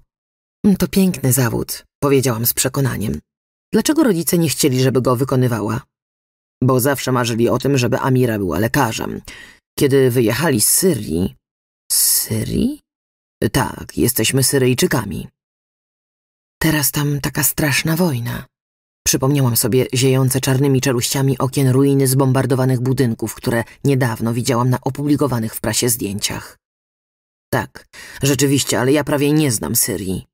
Mm, to piękny zawód, powiedziałam z przekonaniem. Dlaczego rodzice nie chcieli, żeby go wykonywała? Bo zawsze marzyli o tym, żeby Amira była lekarzem. Kiedy wyjechali z Syrii... Z Syrii? Tak, jesteśmy Syryjczykami. Teraz tam taka straszna wojna. Przypomniałam sobie ziejące czarnymi czeluściami okien ruiny zbombardowanych budynków, które niedawno widziałam na opublikowanych w prasie zdjęciach. Tak, rzeczywiście, ale ja prawie nie znam Syrii.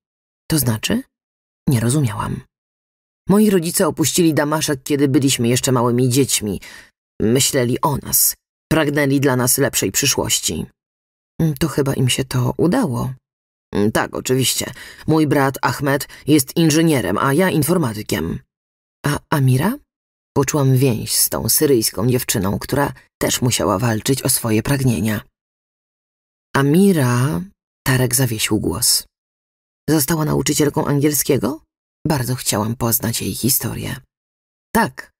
To znaczy? Nie rozumiałam. Moi rodzice opuścili Damaszek, kiedy byliśmy jeszcze małymi dziećmi. Myśleli o nas. Pragnęli dla nas lepszej przyszłości. To chyba im się to udało. Tak, oczywiście. Mój brat Ahmed jest inżynierem, a ja informatykiem. A Amira? Poczułam więź z tą syryjską dziewczyną, która też musiała walczyć o swoje pragnienia. Amira... Tarek zawiesił głos. Została nauczycielką angielskiego? Bardzo chciałam poznać jej historię. Tak,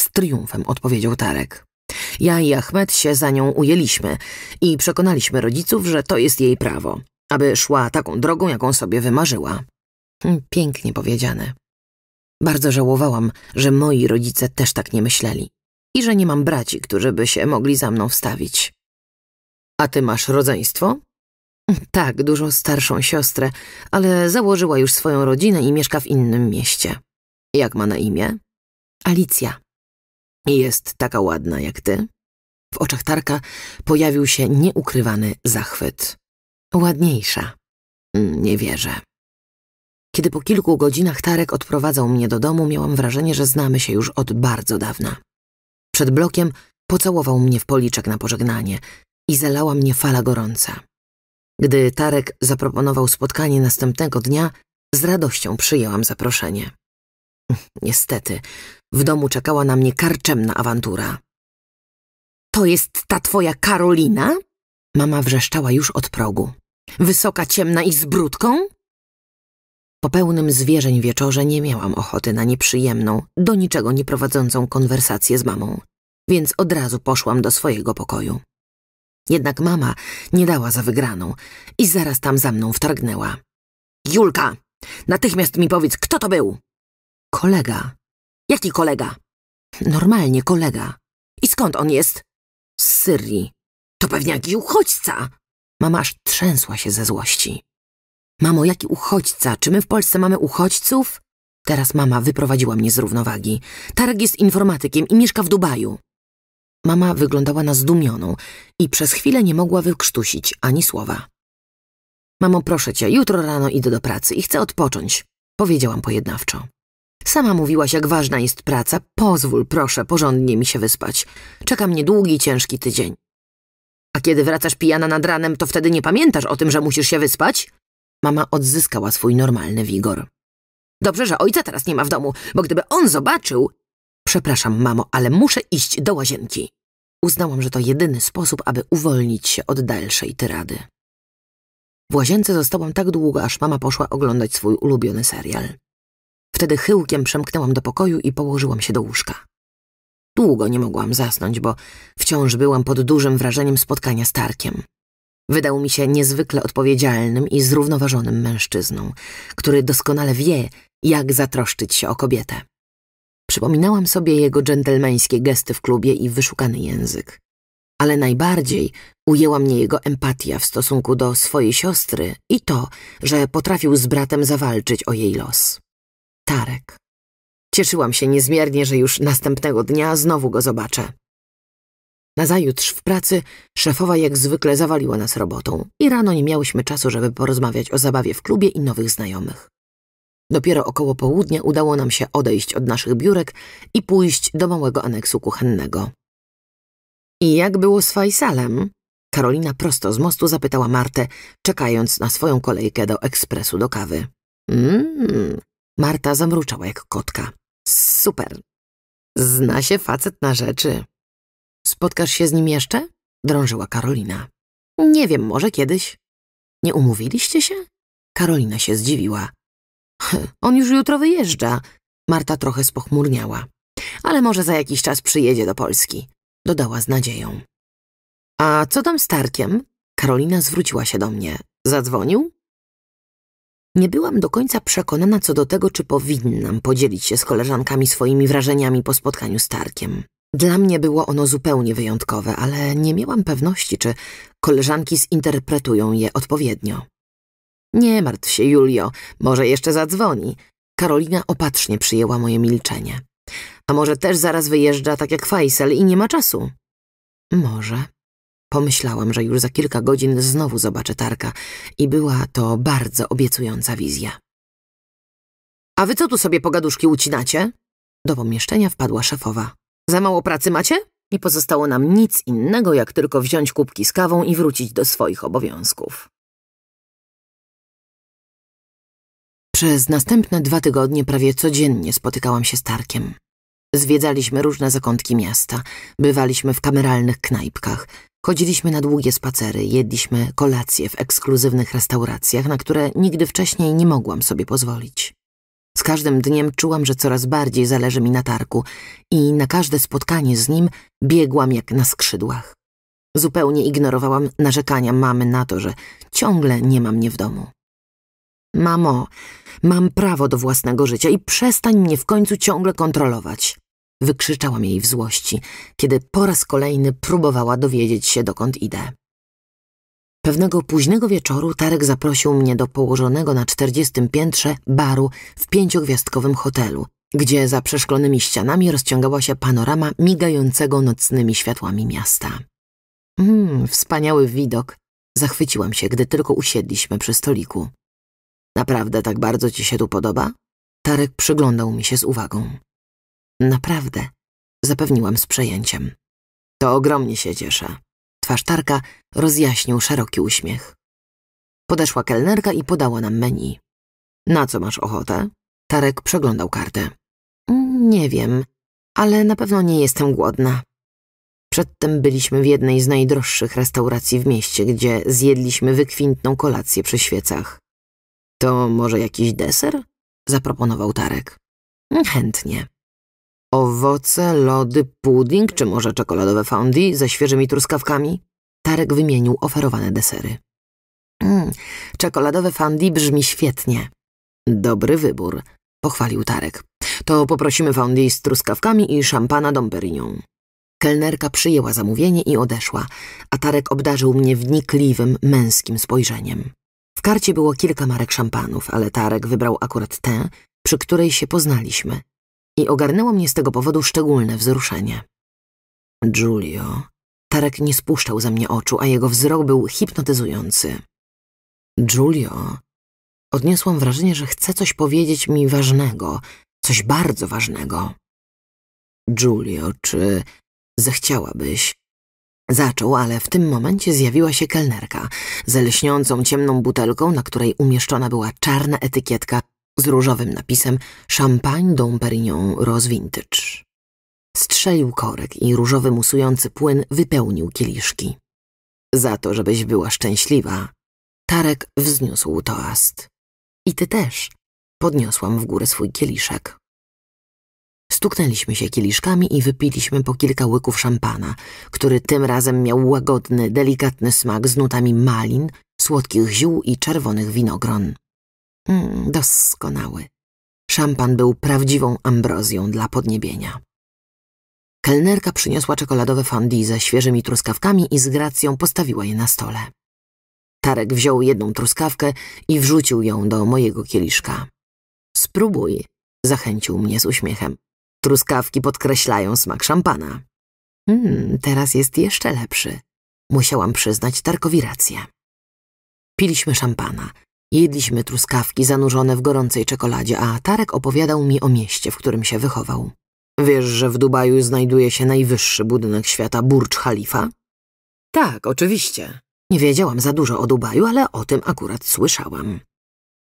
z triumfem odpowiedział Tarek. Ja i Ahmed się za nią ujęliśmy i przekonaliśmy rodziców, że to jest jej prawo, aby szła taką drogą, jaką sobie wymarzyła. Hm, pięknie powiedziane. Bardzo żałowałam, że moi rodzice też tak nie myśleli i że nie mam braci, którzy by się mogli za mną wstawić. A ty masz rodzeństwo? Tak, dużo starszą siostrę, ale założyła już swoją rodzinę i mieszka w innym mieście. Jak ma na imię? Alicja. Jest taka ładna jak ty? W oczach Tarka pojawił się nieukrywany zachwyt. Ładniejsza. Nie wierzę. Kiedy po kilku godzinach Tarek odprowadzał mnie do domu, miałam wrażenie, że znamy się już od bardzo dawna. Przed blokiem pocałował mnie w policzek na pożegnanie i zalała mnie fala gorąca. Gdy Tarek zaproponował spotkanie następnego dnia, z radością przyjęłam zaproszenie. Niestety, w domu czekała na mnie karczemna awantura. To jest ta twoja Karolina? Mama wrzeszczała już od progu. Wysoka, ciemna i z brudką? Po pełnym zwierzeń wieczorze nie miałam ochoty na nieprzyjemną, do niczego nie prowadzącą konwersację z mamą, więc od razu poszłam do swojego pokoju. Jednak mama nie dała za wygraną i zaraz tam za mną wtargnęła. Julka, natychmiast mi powiedz, kto to był? Kolega. Jaki kolega? Normalnie kolega. I skąd on jest? Z Syrii. To pewnie jakiś uchodźca. Mama aż trzęsła się ze złości. Mamo, jaki uchodźca? Czy my w Polsce mamy uchodźców? Teraz mama wyprowadziła mnie z równowagi. Tarek jest informatykiem i mieszka w Dubaju. Mama wyglądała na zdumioną i przez chwilę nie mogła wykrztusić ani słowa. Mamo, proszę cię, jutro rano idę do pracy i chcę odpocząć, powiedziałam pojednawczo. Sama mówiłaś, jak ważna jest praca. Pozwól, proszę, porządnie mi się wyspać. Czeka mnie długi, ciężki tydzień. A kiedy wracasz pijana nad ranem, to wtedy nie pamiętasz o tym, że musisz się wyspać? Mama odzyskała swój normalny wigor. Dobrze, że ojca teraz nie ma w domu, bo gdyby on zobaczył... Przepraszam, mamo, ale muszę iść do łazienki. Uznałam, że to jedyny sposób, aby uwolnić się od dalszej tyrady. W łazience zostałam tak długo, aż mama poszła oglądać swój ulubiony serial. Wtedy chyłkiem przemknęłam do pokoju i położyłam się do łóżka. Długo nie mogłam zasnąć, bo wciąż byłam pod dużym wrażeniem spotkania z Tarkiem. Wydał mi się niezwykle odpowiedzialnym i zrównoważonym mężczyzną, który doskonale wie, jak zatroszczyć się o kobietę. Przypominałam sobie jego dżentelmeńskie gesty w klubie i wyszukany język. Ale najbardziej ujęła mnie jego empatia w stosunku do swojej siostry i to, że potrafił z bratem zawalczyć o jej los. Tarek. Cieszyłam się niezmiernie, że już następnego dnia znowu go zobaczę. Nazajutrz w pracy szefowa jak zwykle zawaliła nas robotą i rano nie miałyśmy czasu, żeby porozmawiać o zabawie w klubie i nowych znajomych. Dopiero około południa udało nam się odejść od naszych biurek i pójść do małego aneksu kuchennego. I jak było z Fajsalem? Karolina prosto z mostu zapytała Martę, czekając na swoją kolejkę do ekspresu do kawy. Mmm, Marta zamruczała jak kotka. Super. Zna się facet na rzeczy. Spotkasz się z nim jeszcze? Drążyła Karolina. Nie wiem, może kiedyś. Nie umówiliście się? Karolina się zdziwiła. On już jutro wyjeżdża. Marta trochę spochmurniała. Ale może za jakiś czas przyjedzie do Polski. Dodała z nadzieją. A co tam z Tarkiem? Karolina zwróciła się do mnie. Zadzwonił? Nie byłam do końca przekonana co do tego, czy powinnam podzielić się z koleżankami swoimi wrażeniami po spotkaniu z Tarkiem. Dla mnie było ono zupełnie wyjątkowe, ale nie miałam pewności, czy koleżanki zinterpretują je odpowiednio. Nie martw się, Julio, może jeszcze zadzwoni. Karolina opatrznie przyjęła moje milczenie. A może też zaraz wyjeżdża tak jak Fajsel i nie ma czasu? Może. Pomyślałam, że już za kilka godzin znowu zobaczę Tarka i była to bardzo obiecująca wizja. A wy co tu sobie pogaduszki ucinacie? Do pomieszczenia wpadła szefowa. Za mało pracy macie? Nie pozostało nam nic innego, jak tylko wziąć kubki z kawą i wrócić do swoich obowiązków. Przez następne dwa tygodnie prawie codziennie spotykałam się z Tarkiem. Zwiedzaliśmy różne zakątki miasta, bywaliśmy w kameralnych knajpkach, chodziliśmy na długie spacery, jedliśmy kolacje w ekskluzywnych restauracjach, na które nigdy wcześniej nie mogłam sobie pozwolić każdym dniem czułam, że coraz bardziej zależy mi na targu i na każde spotkanie z nim biegłam jak na skrzydłach. Zupełnie ignorowałam narzekania mamy na to, że ciągle nie ma mnie w domu. Mamo, mam prawo do własnego życia i przestań mnie w końcu ciągle kontrolować. Wykrzyczałam jej w złości, kiedy po raz kolejny próbowała dowiedzieć się, dokąd idę. Pewnego późnego wieczoru Tarek zaprosił mnie do położonego na czterdziestym piętrze baru w pięciogwiazdkowym hotelu, gdzie za przeszklonymi ścianami rozciągała się panorama migającego nocnymi światłami miasta. Mmm, wspaniały widok. Zachwyciłam się, gdy tylko usiedliśmy przy stoliku. Naprawdę tak bardzo ci się tu podoba? Tarek przyglądał mi się z uwagą. Naprawdę, zapewniłam z przejęciem. To ogromnie się cieszę. Twarz Tarka rozjaśnił szeroki uśmiech. Podeszła kelnerka i podała nam menu. Na co masz ochotę? Tarek przeglądał kartę. Mm, nie wiem, ale na pewno nie jestem głodna. Przedtem byliśmy w jednej z najdroższych restauracji w mieście, gdzie zjedliśmy wykwintną kolację przy świecach. To może jakiś deser? zaproponował Tarek. Chętnie. Owoce, lody, pudding czy może czekoladowe fondue ze świeżymi truskawkami? Tarek wymienił oferowane desery. Mm, czekoladowe fondue brzmi świetnie. Dobry wybór, pochwalił Tarek. To poprosimy fondue z truskawkami i szampana Dom Perignon. Kelnerka przyjęła zamówienie i odeszła, a Tarek obdarzył mnie wnikliwym, męskim spojrzeniem. W karcie było kilka marek szampanów, ale Tarek wybrał akurat tę, przy której się poznaliśmy – i ogarnęło mnie z tego powodu szczególne wzruszenie. Giulio. Tarek nie spuszczał za mnie oczu, a jego wzrok był hipnotyzujący. Giulio. Odniosłam wrażenie, że chce coś powiedzieć mi ważnego, coś bardzo ważnego. Giulio, czy zechciałabyś? Zaczął, ale w tym momencie zjawiła się kelnerka ze lśniącą ciemną butelką, na której umieszczona była czarna etykietka z różowym napisem Champagne Dom Perignon Rose Vintage. Strzelił korek i różowy musujący płyn wypełnił kieliszki. Za to, żebyś była szczęśliwa, Tarek wzniósł toast. I ty też. Podniosłam w górę swój kieliszek. Stuknęliśmy się kieliszkami i wypiliśmy po kilka łyków szampana, który tym razem miał łagodny, delikatny smak z nutami malin, słodkich ziół i czerwonych winogron. Mm, doskonały. Szampan był prawdziwą ambrozją dla podniebienia. Kelnerka przyniosła czekoladowe fandi ze świeżymi truskawkami i z gracją postawiła je na stole. Tarek wziął jedną truskawkę i wrzucił ją do mojego kieliszka. Spróbuj, zachęcił mnie z uśmiechem. Truskawki podkreślają smak szampana. Hmm, teraz jest jeszcze lepszy. Musiałam przyznać Tarkowi rację. Piliśmy szampana, Jedliśmy truskawki zanurzone w gorącej czekoladzie, a Tarek opowiadał mi o mieście, w którym się wychował. Wiesz, że w Dubaju znajduje się najwyższy budynek świata, Burcz Khalifa? Tak, oczywiście. Nie wiedziałam za dużo o Dubaju, ale o tym akurat słyszałam.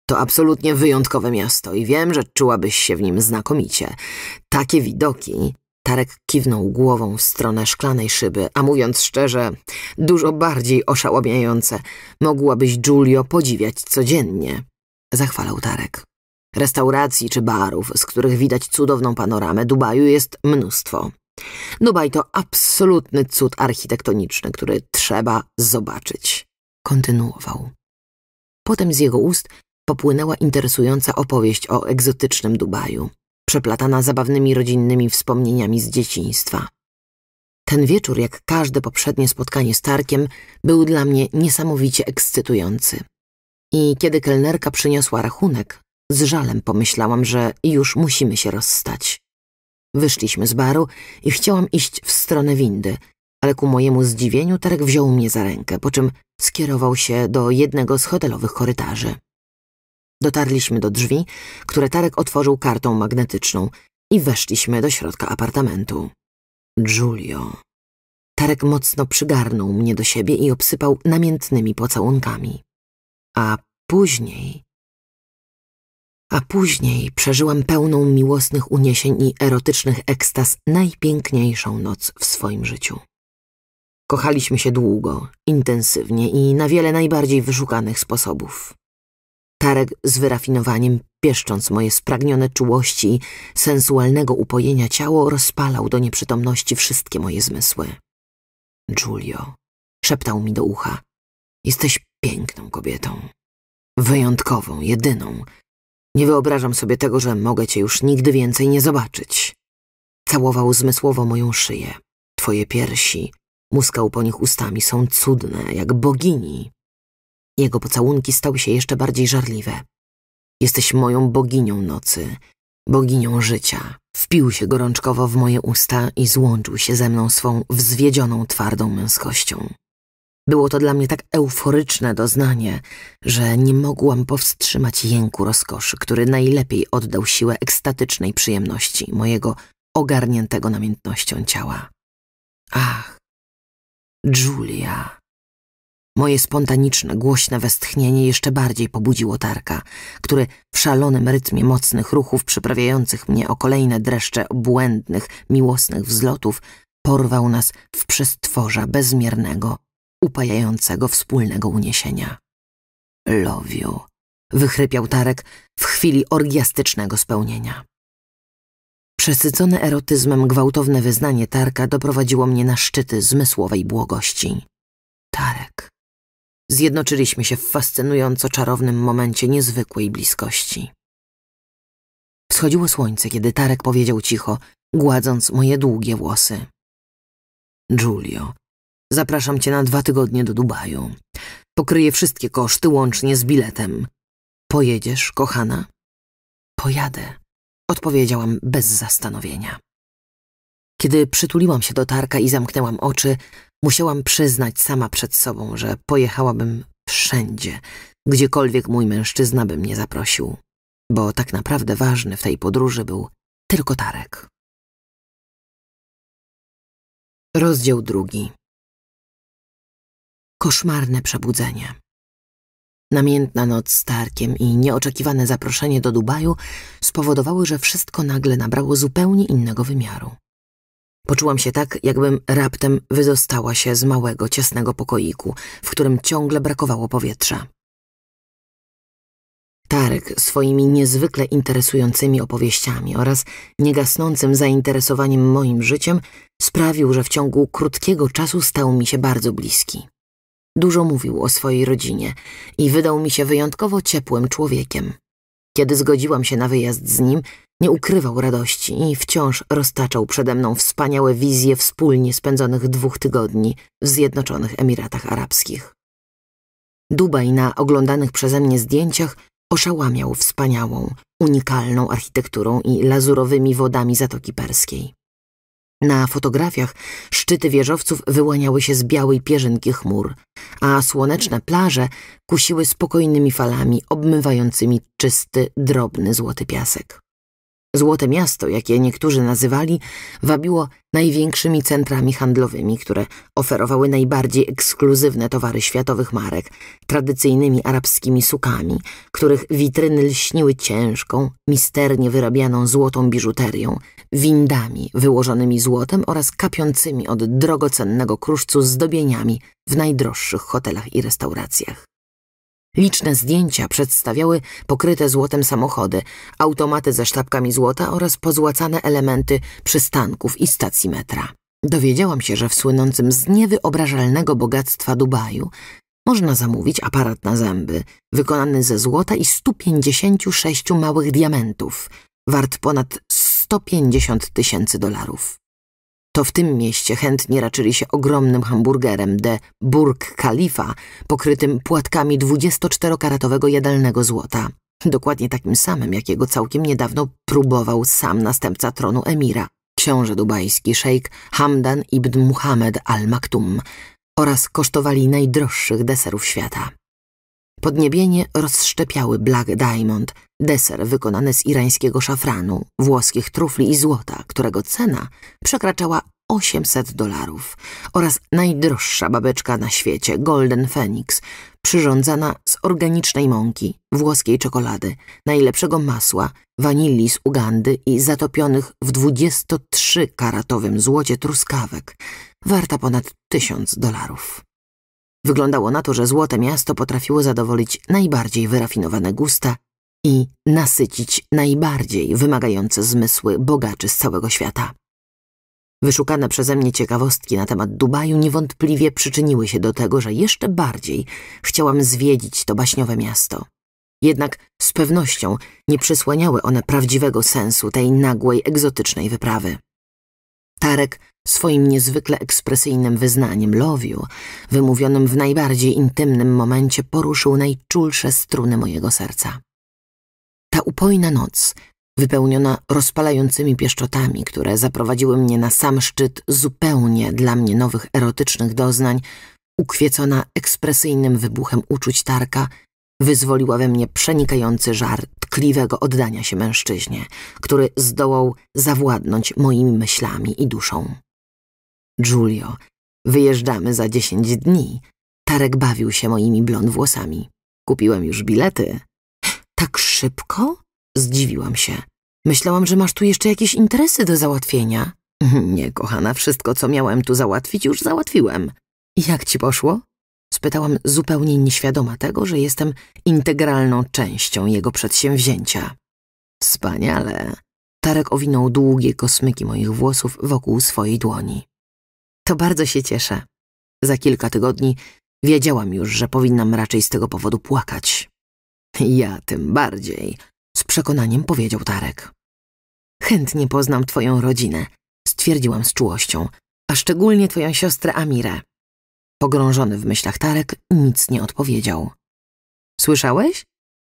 To absolutnie wyjątkowe miasto i wiem, że czułabyś się w nim znakomicie. Takie widoki Tarek kiwnął głową w stronę szklanej szyby, a mówiąc szczerze, dużo bardziej oszałamiające mogłabyś Giulio podziwiać codziennie. Zachwalał Tarek. Restauracji czy barów, z których widać cudowną panoramę Dubaju jest mnóstwo. Dubaj to absolutny cud architektoniczny, który trzeba zobaczyć. Kontynuował. Potem z jego ust popłynęła interesująca opowieść o egzotycznym Dubaju przeplatana zabawnymi rodzinnymi wspomnieniami z dzieciństwa. Ten wieczór, jak każde poprzednie spotkanie z Tarkiem, był dla mnie niesamowicie ekscytujący. I kiedy kelnerka przyniosła rachunek, z żalem pomyślałam, że już musimy się rozstać. Wyszliśmy z baru i chciałam iść w stronę windy, ale ku mojemu zdziwieniu Tarek wziął mnie za rękę, po czym skierował się do jednego z hotelowych korytarzy. Dotarliśmy do drzwi, które Tarek otworzył kartą magnetyczną i weszliśmy do środka apartamentu. Giulio. Tarek mocno przygarnął mnie do siebie i obsypał namiętnymi pocałunkami. A później... A później przeżyłam pełną miłosnych uniesień i erotycznych ekstaz najpiękniejszą noc w swoim życiu. Kochaliśmy się długo, intensywnie i na wiele najbardziej wyszukanych sposobów. Tarek z wyrafinowaniem, pieszcząc moje spragnione czułości i sensualnego upojenia ciało, rozpalał do nieprzytomności wszystkie moje zmysły. Giulio, szeptał mi do ucha, jesteś piękną kobietą. Wyjątkową, jedyną. Nie wyobrażam sobie tego, że mogę cię już nigdy więcej nie zobaczyć. Całował zmysłowo moją szyję. Twoje piersi, muskał po nich ustami, są cudne, jak bogini. Jego pocałunki stały się jeszcze bardziej żarliwe. Jesteś moją boginią nocy, boginią życia. Wpił się gorączkowo w moje usta i złączył się ze mną swą wzwiedzioną, twardą męskością. Było to dla mnie tak euforyczne doznanie, że nie mogłam powstrzymać jęku rozkoszy, który najlepiej oddał siłę ekstatycznej przyjemności mojego ogarniętego namiętnością ciała. Ach, Julia, Moje spontaniczne, głośne westchnienie jeszcze bardziej pobudziło Tarka, który w szalonym rytmie mocnych ruchów przyprawiających mnie o kolejne dreszcze błędnych, miłosnych wzlotów porwał nas w przestworza bezmiernego, upajającego wspólnego uniesienia. Love you, wychrypiał Tarek w chwili orgiastycznego spełnienia. Przesycone erotyzmem gwałtowne wyznanie Tarka doprowadziło mnie na szczyty zmysłowej błogości. Tarek Zjednoczyliśmy się w fascynująco czarownym momencie niezwykłej bliskości. Wschodziło słońce, kiedy Tarek powiedział cicho, gładząc moje długie włosy. "Julio, zapraszam cię na dwa tygodnie do Dubaju. Pokryję wszystkie koszty łącznie z biletem. Pojedziesz, kochana? Pojadę, odpowiedziałam bez zastanowienia. Kiedy przytuliłam się do tarka i zamknęłam oczy, musiałam przyznać sama przed sobą, że pojechałabym wszędzie, gdziekolwiek mój mężczyzna by mnie zaprosił, bo tak naprawdę ważny w tej podróży był tylko Tarek. Rozdział drugi. Koszmarne przebudzenie. Namiętna noc z Tarkiem i nieoczekiwane zaproszenie do Dubaju spowodowały, że wszystko nagle nabrało zupełnie innego wymiaru. Poczułam się tak, jakbym raptem wyzostała się z małego, ciasnego pokoiku, w którym ciągle brakowało powietrza. Tarek swoimi niezwykle interesującymi opowieściami oraz niegasnącym zainteresowaniem moim życiem sprawił, że w ciągu krótkiego czasu stał mi się bardzo bliski. Dużo mówił o swojej rodzinie i wydał mi się wyjątkowo ciepłym człowiekiem. Kiedy zgodziłam się na wyjazd z nim, nie ukrywał radości i wciąż roztaczał przede mną wspaniałe wizje wspólnie spędzonych dwóch tygodni w Zjednoczonych Emiratach Arabskich. Dubaj na oglądanych przeze mnie zdjęciach oszałamiał wspaniałą, unikalną architekturą i lazurowymi wodami Zatoki Perskiej. Na fotografiach szczyty wieżowców wyłaniały się z białej pierzynki chmur, a słoneczne plaże kusiły spokojnymi falami obmywającymi czysty, drobny złoty piasek. Złote Miasto, jakie niektórzy nazywali, wabiło największymi centrami handlowymi, które oferowały najbardziej ekskluzywne towary światowych marek, tradycyjnymi arabskimi sukami, których witryny lśniły ciężką, misternie wyrabianą złotą biżuterią, windami wyłożonymi złotem oraz kapiącymi od drogocennego kruszcu zdobieniami w najdroższych hotelach i restauracjach. Liczne zdjęcia przedstawiały pokryte złotem samochody, automaty ze sztabkami złota oraz pozłacane elementy przystanków i stacji metra. Dowiedziałam się, że w słynącym z niewyobrażalnego bogactwa Dubaju można zamówić aparat na zęby, wykonany ze złota i 156 małych diamentów, wart ponad 150 tysięcy dolarów. To w tym mieście chętnie raczyli się ogromnym hamburgerem de Burg Khalifa, pokrytym płatkami 24-karatowego jadalnego złota. Dokładnie takim samym, jakiego całkiem niedawno próbował sam następca tronu emira, książę dubajski szejk Hamdan ibn Muhammad al-Maktum oraz kosztowali najdroższych deserów świata. Podniebienie rozszczepiały Black Diamond – deser wykonany z irańskiego szafranu, włoskich trufli i złota, którego cena przekraczała 800 dolarów oraz najdroższa babeczka na świecie, Golden Phoenix, przyrządzana z organicznej mąki, włoskiej czekolady, najlepszego masła, wanilii z Ugandy i zatopionych w 23-karatowym złocie truskawek, warta ponad 1000 dolarów. Wyglądało na to, że Złote Miasto potrafiło zadowolić najbardziej wyrafinowane gusta i nasycić najbardziej wymagające zmysły bogaczy z całego świata. Wyszukane przeze mnie ciekawostki na temat Dubaju niewątpliwie przyczyniły się do tego, że jeszcze bardziej chciałam zwiedzić to baśniowe miasto. Jednak z pewnością nie przysłaniały one prawdziwego sensu tej nagłej, egzotycznej wyprawy. Tarek swoim niezwykle ekspresyjnym wyznaniem lowiu, wymówionym w najbardziej intymnym momencie, poruszył najczulsze struny mojego serca upojna noc, wypełniona rozpalającymi pieszczotami, które zaprowadziły mnie na sam szczyt zupełnie dla mnie nowych erotycznych doznań, ukwiecona ekspresyjnym wybuchem uczuć tarka, wyzwoliła we mnie przenikający żar tkliwego oddania się mężczyźnie, który zdołał zawładnąć moimi myślami i duszą. Giulio, wyjeżdżamy za dziesięć dni. Tarek bawił się moimi blond włosami. Kupiłem już bilety, tak szybko? Zdziwiłam się. Myślałam, że masz tu jeszcze jakieś interesy do załatwienia. Nie, kochana, wszystko, co miałem tu załatwić, już załatwiłem. Jak ci poszło? Spytałam zupełnie nieświadoma tego, że jestem integralną częścią jego przedsięwzięcia. Wspaniale. Tarek owinął długie kosmyki moich włosów wokół swojej dłoni. To bardzo się cieszę. Za kilka tygodni wiedziałam już, że powinnam raczej z tego powodu płakać. Ja tym bardziej, z przekonaniem powiedział Tarek. Chętnie poznam twoją rodzinę, stwierdziłam z czułością, a szczególnie twoją siostrę Amirę. Pogrążony w myślach Tarek nic nie odpowiedział. Słyszałeś?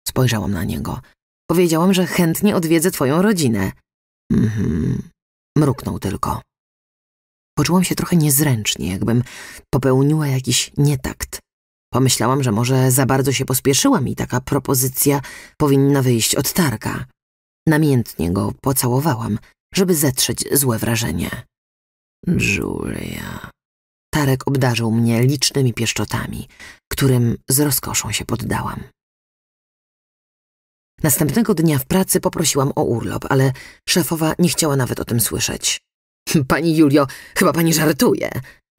Spojrzałam na niego. Powiedziałam, że chętnie odwiedzę twoją rodzinę. Mhm. Mruknął tylko. Poczułam się trochę niezręcznie, jakbym popełniła jakiś nietakt. Pomyślałam, że może za bardzo się pospieszyłam i taka propozycja powinna wyjść od targa. Namiętnie go pocałowałam, żeby zetrzeć złe wrażenie. Julia. Tarek obdarzył mnie licznymi pieszczotami, którym z rozkoszą się poddałam. Następnego dnia w pracy poprosiłam o urlop, ale szefowa nie chciała nawet o tym słyszeć. Pani Julio, chyba pani żartuje,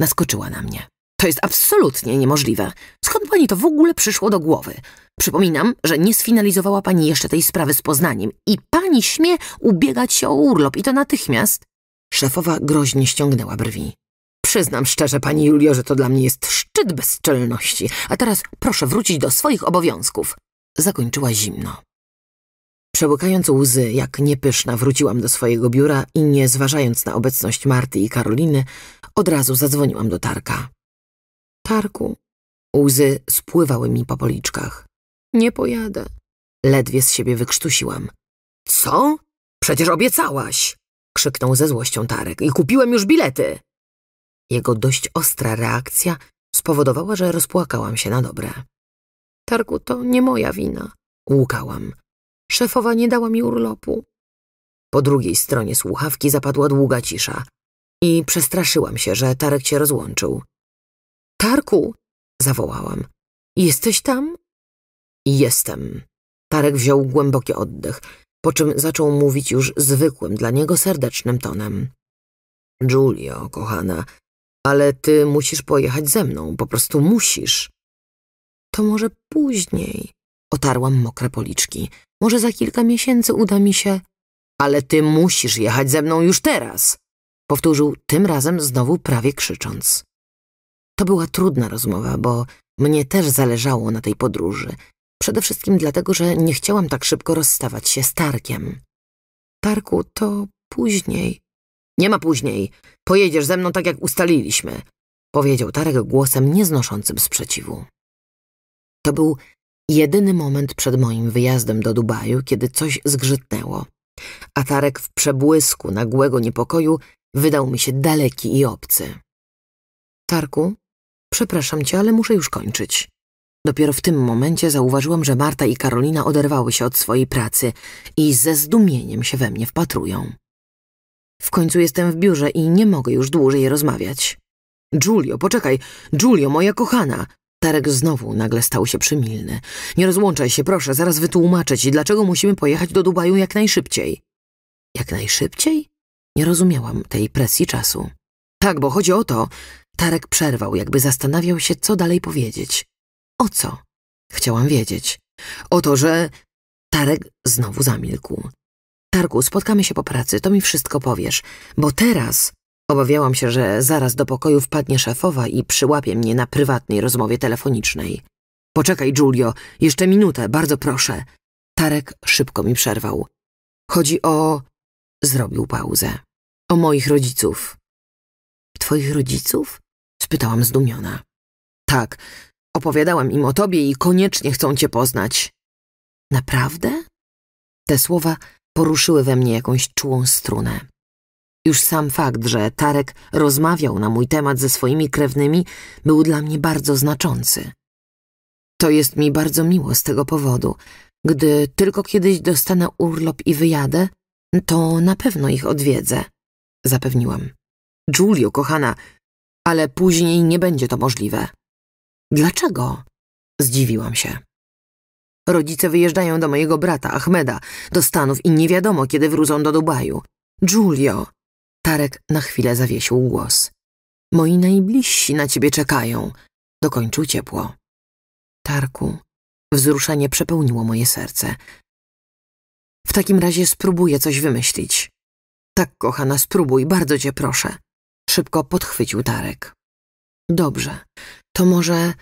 naskoczyła na mnie. To jest absolutnie niemożliwe. Skąd pani to w ogóle przyszło do głowy? Przypominam, że nie sfinalizowała pani jeszcze tej sprawy z Poznaniem i pani śmie ubiegać się o urlop i to natychmiast. Szefowa groźnie ściągnęła brwi. Przyznam szczerze, pani Julio, że to dla mnie jest szczyt bezczelności, a teraz proszę wrócić do swoich obowiązków. Zakończyła zimno. Przełykając łzy, jak niepyszna, wróciłam do swojego biura i nie zważając na obecność Marty i Karoliny, od razu zadzwoniłam do Tarka targu. Łzy spływały mi po policzkach. Nie pojadę. Ledwie z siebie wykrztusiłam. Co? Przecież obiecałaś! Krzyknął ze złością Tarek. I kupiłem już bilety! Jego dość ostra reakcja spowodowała, że rozpłakałam się na dobre. Targu, to nie moja wina. Łukałam. Szefowa nie dała mi urlopu. Po drugiej stronie słuchawki zapadła długa cisza i przestraszyłam się, że Tarek się rozłączył. Tarku! zawołałam. Jesteś tam? Jestem. Tarek wziął głęboki oddech, po czym zaczął mówić już zwykłym dla niego serdecznym tonem. Julio, kochana, ale ty musisz pojechać ze mną, po prostu musisz. To może później, otarłam mokre policzki. Może za kilka miesięcy uda mi się. Ale ty musisz jechać ze mną już teraz, powtórzył tym razem znowu prawie krzycząc. To była trudna rozmowa, bo mnie też zależało na tej podróży. Przede wszystkim dlatego, że nie chciałam tak szybko rozstawać się z Tarkiem. Tarku, to później. Nie ma później. Pojedziesz ze mną tak, jak ustaliliśmy, powiedział Tarek głosem nieznoszącym sprzeciwu. To był jedyny moment przed moim wyjazdem do Dubaju, kiedy coś zgrzytnęło. A Tarek w przebłysku nagłego niepokoju wydał mi się daleki i obcy. Tarku, Przepraszam cię, ale muszę już kończyć. Dopiero w tym momencie zauważyłam, że Marta i Karolina oderwały się od swojej pracy i ze zdumieniem się we mnie wpatrują. W końcu jestem w biurze i nie mogę już dłużej rozmawiać. Julio, poczekaj! Julio, moja kochana! Tarek znowu nagle stał się przymilny. Nie rozłączaj się, proszę, zaraz wytłumaczę ci, dlaczego musimy pojechać do Dubaju jak najszybciej. Jak najszybciej? Nie rozumiałam tej presji czasu. Tak, bo chodzi o to, Tarek przerwał, jakby zastanawiał się, co dalej powiedzieć. O co? Chciałam wiedzieć. O to, że... Tarek znowu zamilkł. Tarku, spotkamy się po pracy, to mi wszystko powiesz, bo teraz... Obawiałam się, że zaraz do pokoju wpadnie szefowa i przyłapie mnie na prywatnej rozmowie telefonicznej. Poczekaj, Giulio, jeszcze minutę, bardzo proszę. Tarek szybko mi przerwał. Chodzi o... Zrobił pauzę. O moich rodziców. Twoich rodziców? spytałam zdumiona. Tak, opowiadałam im o tobie i koniecznie chcą cię poznać. Naprawdę? Te słowa poruszyły we mnie jakąś czułą strunę. Już sam fakt, że Tarek rozmawiał na mój temat ze swoimi krewnymi, był dla mnie bardzo znaczący. To jest mi bardzo miło z tego powodu. Gdy tylko kiedyś dostanę urlop i wyjadę, to na pewno ich odwiedzę, zapewniłam. Julio, kochana, ale później nie będzie to możliwe. Dlaczego? Zdziwiłam się. Rodzice wyjeżdżają do mojego brata Ahmeda, do Stanów i nie wiadomo, kiedy wrócą do Dubaju. Julio! Tarek na chwilę zawiesił głos. Moi najbliżsi na ciebie czekają. Dokończył ciepło. Tarku, wzruszenie przepełniło moje serce. W takim razie spróbuję coś wymyślić. Tak, kochana, spróbuj, bardzo cię proszę. Szybko podchwycił Tarek. Dobrze, to może...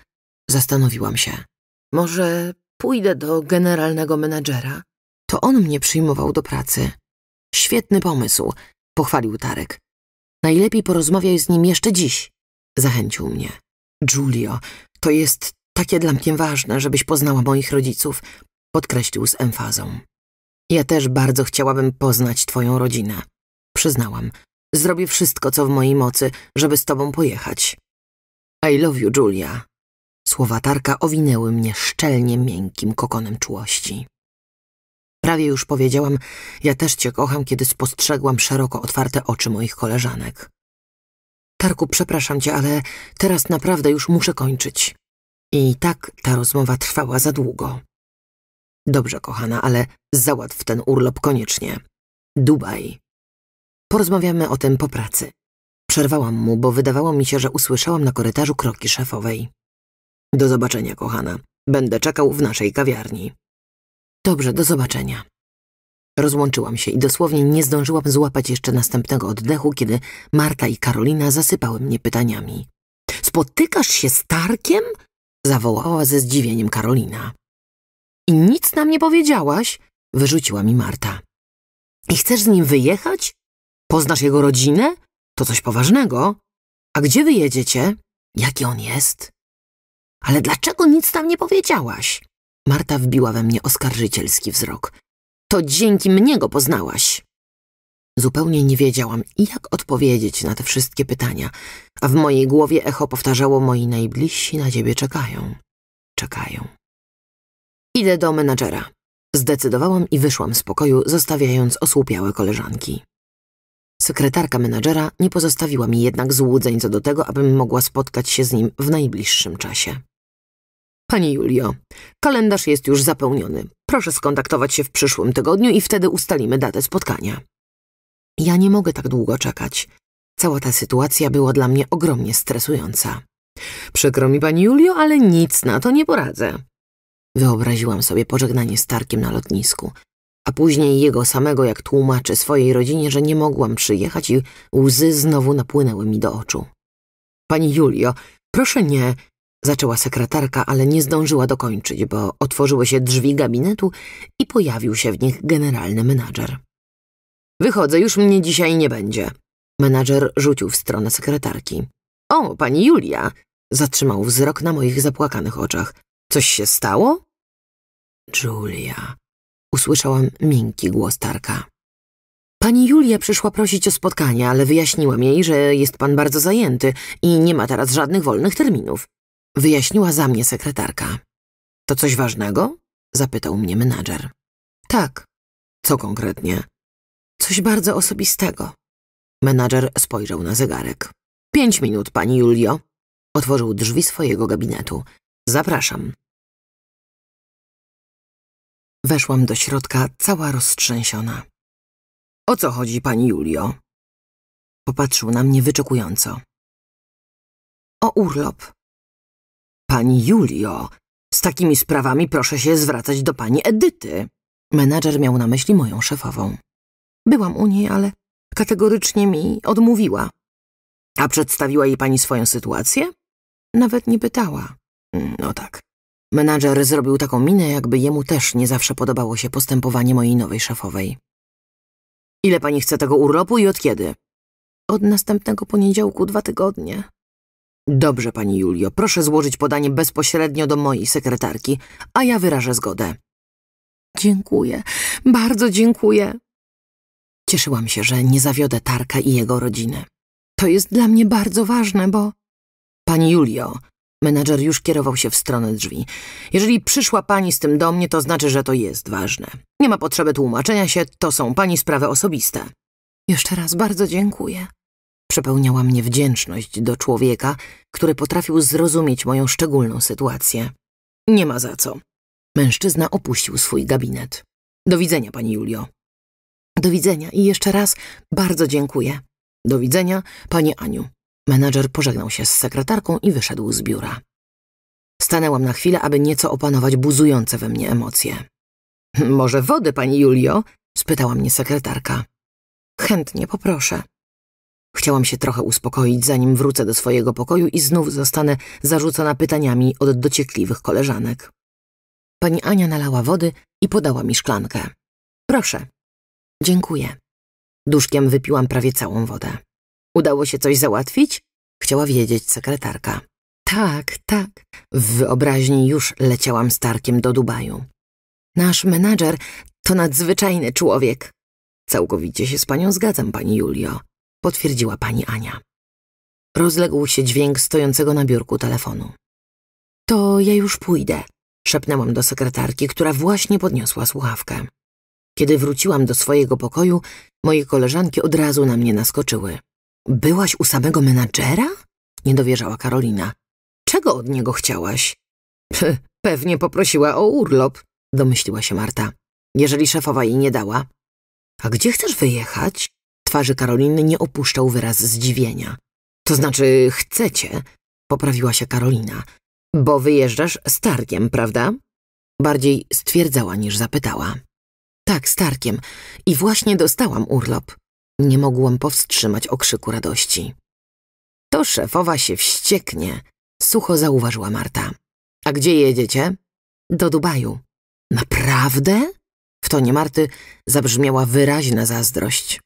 Zastanowiłam się. Może pójdę do generalnego menadżera? To on mnie przyjmował do pracy. Świetny pomysł, pochwalił Tarek. Najlepiej porozmawiaj z nim jeszcze dziś, zachęcił mnie. Giulio, to jest takie dla mnie ważne, żebyś poznała moich rodziców, podkreślił z emfazą. Ja też bardzo chciałabym poznać twoją rodzinę, przyznałam, Zrobię wszystko, co w mojej mocy, żeby z tobą pojechać. I love you, Julia. Słowa Tarka owinęły mnie szczelnie miękkim kokonem czułości. Prawie już powiedziałam, ja też cię kocham, kiedy spostrzegłam szeroko otwarte oczy moich koleżanek. Tarku, przepraszam cię, ale teraz naprawdę już muszę kończyć. I tak ta rozmowa trwała za długo. Dobrze, kochana, ale załatw ten urlop koniecznie. Dubaj. Porozmawiamy o tym po pracy. Przerwałam mu, bo wydawało mi się, że usłyszałam na korytarzu kroki szefowej. Do zobaczenia, kochana. Będę czekał w naszej kawiarni. Dobrze, do zobaczenia. Rozłączyłam się i dosłownie nie zdążyłam złapać jeszcze następnego oddechu, kiedy Marta i Karolina zasypały mnie pytaniami. Spotykasz się z Tarkiem? zawołała ze zdziwieniem Karolina. I nic nam nie powiedziałaś? wyrzuciła mi Marta. I chcesz z nim wyjechać? Poznasz jego rodzinę? To coś poważnego. A gdzie wyjedziecie? Jaki on jest? Ale dlaczego nic tam nie powiedziałaś? Marta wbiła we mnie oskarżycielski wzrok. To dzięki mnie go poznałaś. Zupełnie nie wiedziałam, jak odpowiedzieć na te wszystkie pytania, a w mojej głowie echo powtarzało moi najbliżsi na ciebie czekają. Czekają. Idę do menadżera. Zdecydowałam i wyszłam z pokoju, zostawiając osłupiałe koleżanki. Sekretarka menadżera nie pozostawiła mi jednak złudzeń co do tego, abym mogła spotkać się z nim w najbliższym czasie. Pani Julio, kalendarz jest już zapełniony. Proszę skontaktować się w przyszłym tygodniu i wtedy ustalimy datę spotkania. Ja nie mogę tak długo czekać. Cała ta sytuacja była dla mnie ogromnie stresująca. Przykro mi, pani Julio, ale nic na to nie poradzę. Wyobraziłam sobie pożegnanie z Tarkiem na lotnisku, a później jego samego, jak tłumaczy swojej rodzinie, że nie mogłam przyjechać i łzy znowu napłynęły mi do oczu. Pani Julio, proszę nie, zaczęła sekretarka, ale nie zdążyła dokończyć, bo otworzyły się drzwi gabinetu i pojawił się w nich generalny menadżer. Wychodzę, już mnie dzisiaj nie będzie. Menadżer rzucił w stronę sekretarki. O, pani Julia! Zatrzymał wzrok na moich zapłakanych oczach. Coś się stało? Julia, usłyszałam miękki głos Tarka. Pani Julia przyszła prosić o spotkanie, ale wyjaśniłam jej, że jest pan bardzo zajęty i nie ma teraz żadnych wolnych terminów. Wyjaśniła za mnie sekretarka. To coś ważnego? Zapytał mnie menadżer. Tak. Co konkretnie? Coś bardzo osobistego. Menadżer spojrzał na zegarek. Pięć minut, pani Julio. Otworzył drzwi swojego gabinetu. Zapraszam. Weszłam do środka, cała roztrzęsiona. O co chodzi, pani Julio? Popatrzył na mnie wyczekująco. O urlop. Pani Julio, z takimi sprawami proszę się zwracać do pani Edyty. Menadżer miał na myśli moją szefową. Byłam u niej, ale kategorycznie mi odmówiła. A przedstawiła jej pani swoją sytuację? Nawet nie pytała. Mm, no tak. Menadżer zrobił taką minę, jakby jemu też nie zawsze podobało się postępowanie mojej nowej szefowej. Ile pani chce tego urlopu i od kiedy? Od następnego poniedziałku dwa tygodnie. Dobrze, pani Julio, proszę złożyć podanie bezpośrednio do mojej sekretarki, a ja wyrażę zgodę. Dziękuję, bardzo dziękuję. Cieszyłam się, że nie zawiodę Tarka i jego rodziny. To jest dla mnie bardzo ważne, bo... Pani Julio, Menadżer już kierował się w stronę drzwi. Jeżeli przyszła pani z tym do mnie, to znaczy, że to jest ważne. Nie ma potrzeby tłumaczenia się, to są pani sprawy osobiste. Jeszcze raz bardzo dziękuję. Przepełniała mnie wdzięczność do człowieka, który potrafił zrozumieć moją szczególną sytuację. Nie ma za co. Mężczyzna opuścił swój gabinet. Do widzenia, pani Julio. Do widzenia i jeszcze raz bardzo dziękuję. Do widzenia, pani Aniu. Menadżer pożegnał się z sekretarką i wyszedł z biura. Stanęłam na chwilę, aby nieco opanować buzujące we mnie emocje. Może wody, pani Julio? spytała mnie sekretarka. Chętnie poproszę. Chciałam się trochę uspokoić, zanim wrócę do swojego pokoju i znów zostanę zarzucona pytaniami od dociekliwych koleżanek. Pani Ania nalała wody i podała mi szklankę. Proszę. Dziękuję. Duszkiem wypiłam prawie całą wodę. Udało się coś załatwić? Chciała wiedzieć sekretarka. Tak, tak. W wyobraźni już leciałam z Tarkiem do Dubaju. Nasz menadżer to nadzwyczajny człowiek. Całkowicie się z panią zgadzam, pani Julio, potwierdziła pani Ania. Rozległ się dźwięk stojącego na biurku telefonu. To ja już pójdę, szepnęłam do sekretarki, która właśnie podniosła słuchawkę. Kiedy wróciłam do swojego pokoju, moje koleżanki od razu na mnie naskoczyły. Byłaś u samego menadżera? Niedowierzała Karolina. Czego od niego chciałaś? pewnie poprosiła o urlop, domyśliła się Marta. Jeżeli szefowa jej nie dała. A gdzie chcesz wyjechać? Twarzy Karoliny nie opuszczał wyraz zdziwienia. To znaczy, chcecie, poprawiła się Karolina. Bo wyjeżdżasz z targiem, prawda? Bardziej stwierdzała niż zapytała. Tak, z targiem. I właśnie dostałam urlop. Nie mogłam powstrzymać okrzyku radości. To szefowa się wścieknie, sucho zauważyła Marta. A gdzie jedziecie? Do Dubaju. Naprawdę? W tonie Marty zabrzmiała wyraźna zazdrość.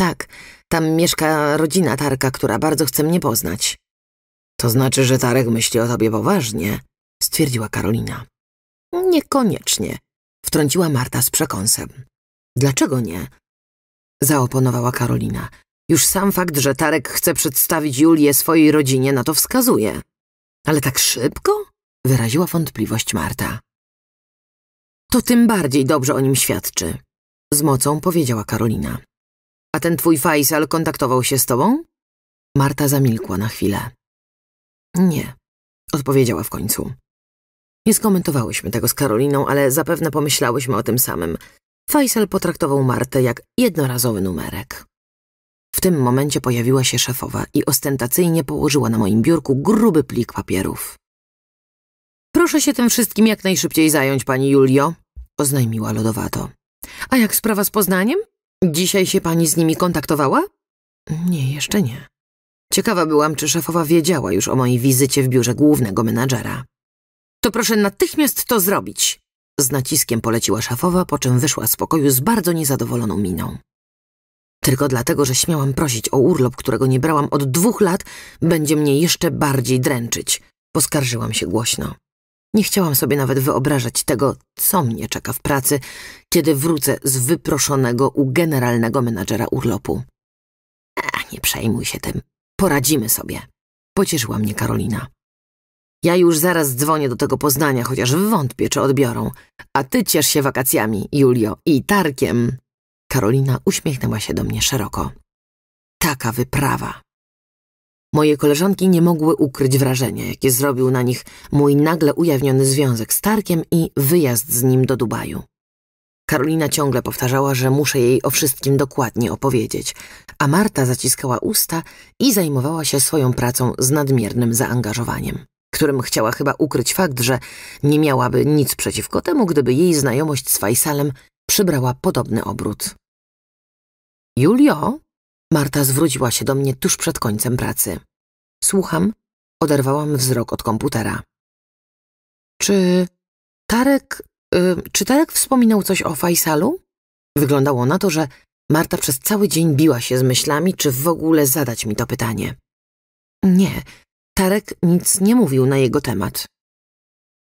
Tak, tam mieszka rodzina Tarka, która bardzo chce mnie poznać. To znaczy, że Tarek myśli o tobie poważnie, stwierdziła Karolina. Niekoniecznie, wtrąciła Marta z przekąsem. Dlaczego nie? zaoponowała Karolina. Już sam fakt, że Tarek chce przedstawić Julię swojej rodzinie na to wskazuje. Ale tak szybko? Wyraziła wątpliwość Marta. To tym bardziej dobrze o nim świadczy, z mocą powiedziała Karolina. A ten twój Faisal kontaktował się z tobą? Marta zamilkła na chwilę. Nie, odpowiedziała w końcu. Nie skomentowałyśmy tego z Karoliną, ale zapewne pomyślałyśmy o tym samym. Faisal potraktował Martę jak jednorazowy numerek. W tym momencie pojawiła się szefowa i ostentacyjnie położyła na moim biurku gruby plik papierów. Proszę się tym wszystkim jak najszybciej zająć, pani Julio, oznajmiła lodowato. A jak sprawa z Poznaniem? Dzisiaj się pani z nimi kontaktowała? Nie, jeszcze nie. Ciekawa byłam, czy szefowa wiedziała już o mojej wizycie w biurze głównego menadżera. To proszę natychmiast to zrobić, z naciskiem poleciła szafowa, po czym wyszła z pokoju z bardzo niezadowoloną miną. Tylko dlatego, że śmiałam prosić o urlop, którego nie brałam od dwóch lat, będzie mnie jeszcze bardziej dręczyć. Poskarżyłam się głośno. Nie chciałam sobie nawet wyobrażać tego, co mnie czeka w pracy, kiedy wrócę z wyproszonego u generalnego menadżera urlopu. A, nie przejmuj się tym. Poradzimy sobie. Pocieszyła mnie Karolina. Ja już zaraz dzwonię do tego Poznania, chociaż wątpię, czy odbiorą. A ty ciesz się wakacjami, Julio, i tarkiem. Karolina uśmiechnęła się do mnie szeroko. Taka wyprawa. Moje koleżanki nie mogły ukryć wrażenia, jakie zrobił na nich mój nagle ujawniony związek z Tarkiem i wyjazd z nim do Dubaju. Karolina ciągle powtarzała, że muszę jej o wszystkim dokładnie opowiedzieć, a Marta zaciskała usta i zajmowała się swoją pracą z nadmiernym zaangażowaniem którym chciała chyba ukryć fakt, że nie miałaby nic przeciwko temu, gdyby jej znajomość z Fajsalem przybrała podobny obrót. Julio? Marta zwróciła się do mnie tuż przed końcem pracy. Słucham, oderwałam wzrok od komputera. Czy Tarek. Y, czy Tarek wspominał coś o Fajsalu? Wyglądało na to, że Marta przez cały dzień biła się z myślami, czy w ogóle zadać mi to pytanie. Nie, Tarek nic nie mówił na jego temat.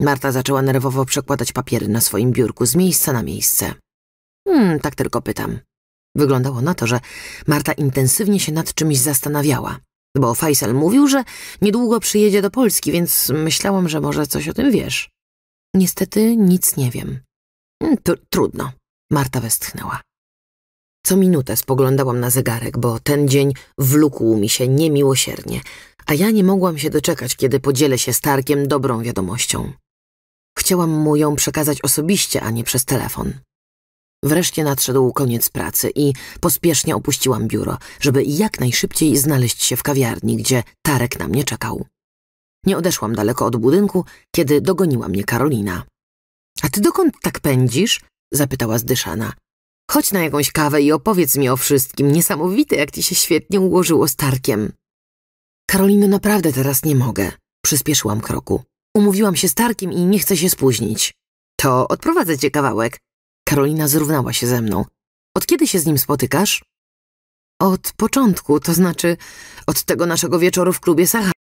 Marta zaczęła nerwowo przekładać papiery na swoim biurku z miejsca na miejsce. Hmm, tak tylko pytam. Wyglądało na to, że Marta intensywnie się nad czymś zastanawiała, bo Faisal mówił, że niedługo przyjedzie do Polski, więc myślałam, że może coś o tym wiesz. Niestety nic nie wiem. Hmm, trudno. Marta westchnęła. Co minutę spoglądałam na zegarek, bo ten dzień wlókł mi się niemiłosiernie a ja nie mogłam się doczekać, kiedy podzielę się z Tarkiem dobrą wiadomością. Chciałam mu ją przekazać osobiście, a nie przez telefon. Wreszcie nadszedł koniec pracy i pospiesznie opuściłam biuro, żeby jak najszybciej znaleźć się w kawiarni, gdzie Tarek na mnie czekał. Nie odeszłam daleko od budynku, kiedy dogoniła mnie Karolina. A ty dokąd tak pędzisz? zapytała zdyszana. Chodź na jakąś kawę i opowiedz mi o wszystkim. Niesamowite, jak ci się świetnie ułożyło z Tarkiem. Karolino, naprawdę teraz nie mogę. Przyspieszyłam kroku. Umówiłam się z Tarkiem i nie chcę się spóźnić. To odprowadzę cię kawałek. Karolina zrównała się ze mną. Od kiedy się z nim spotykasz? Od początku, to znaczy od tego naszego wieczoru w klubie Sahara.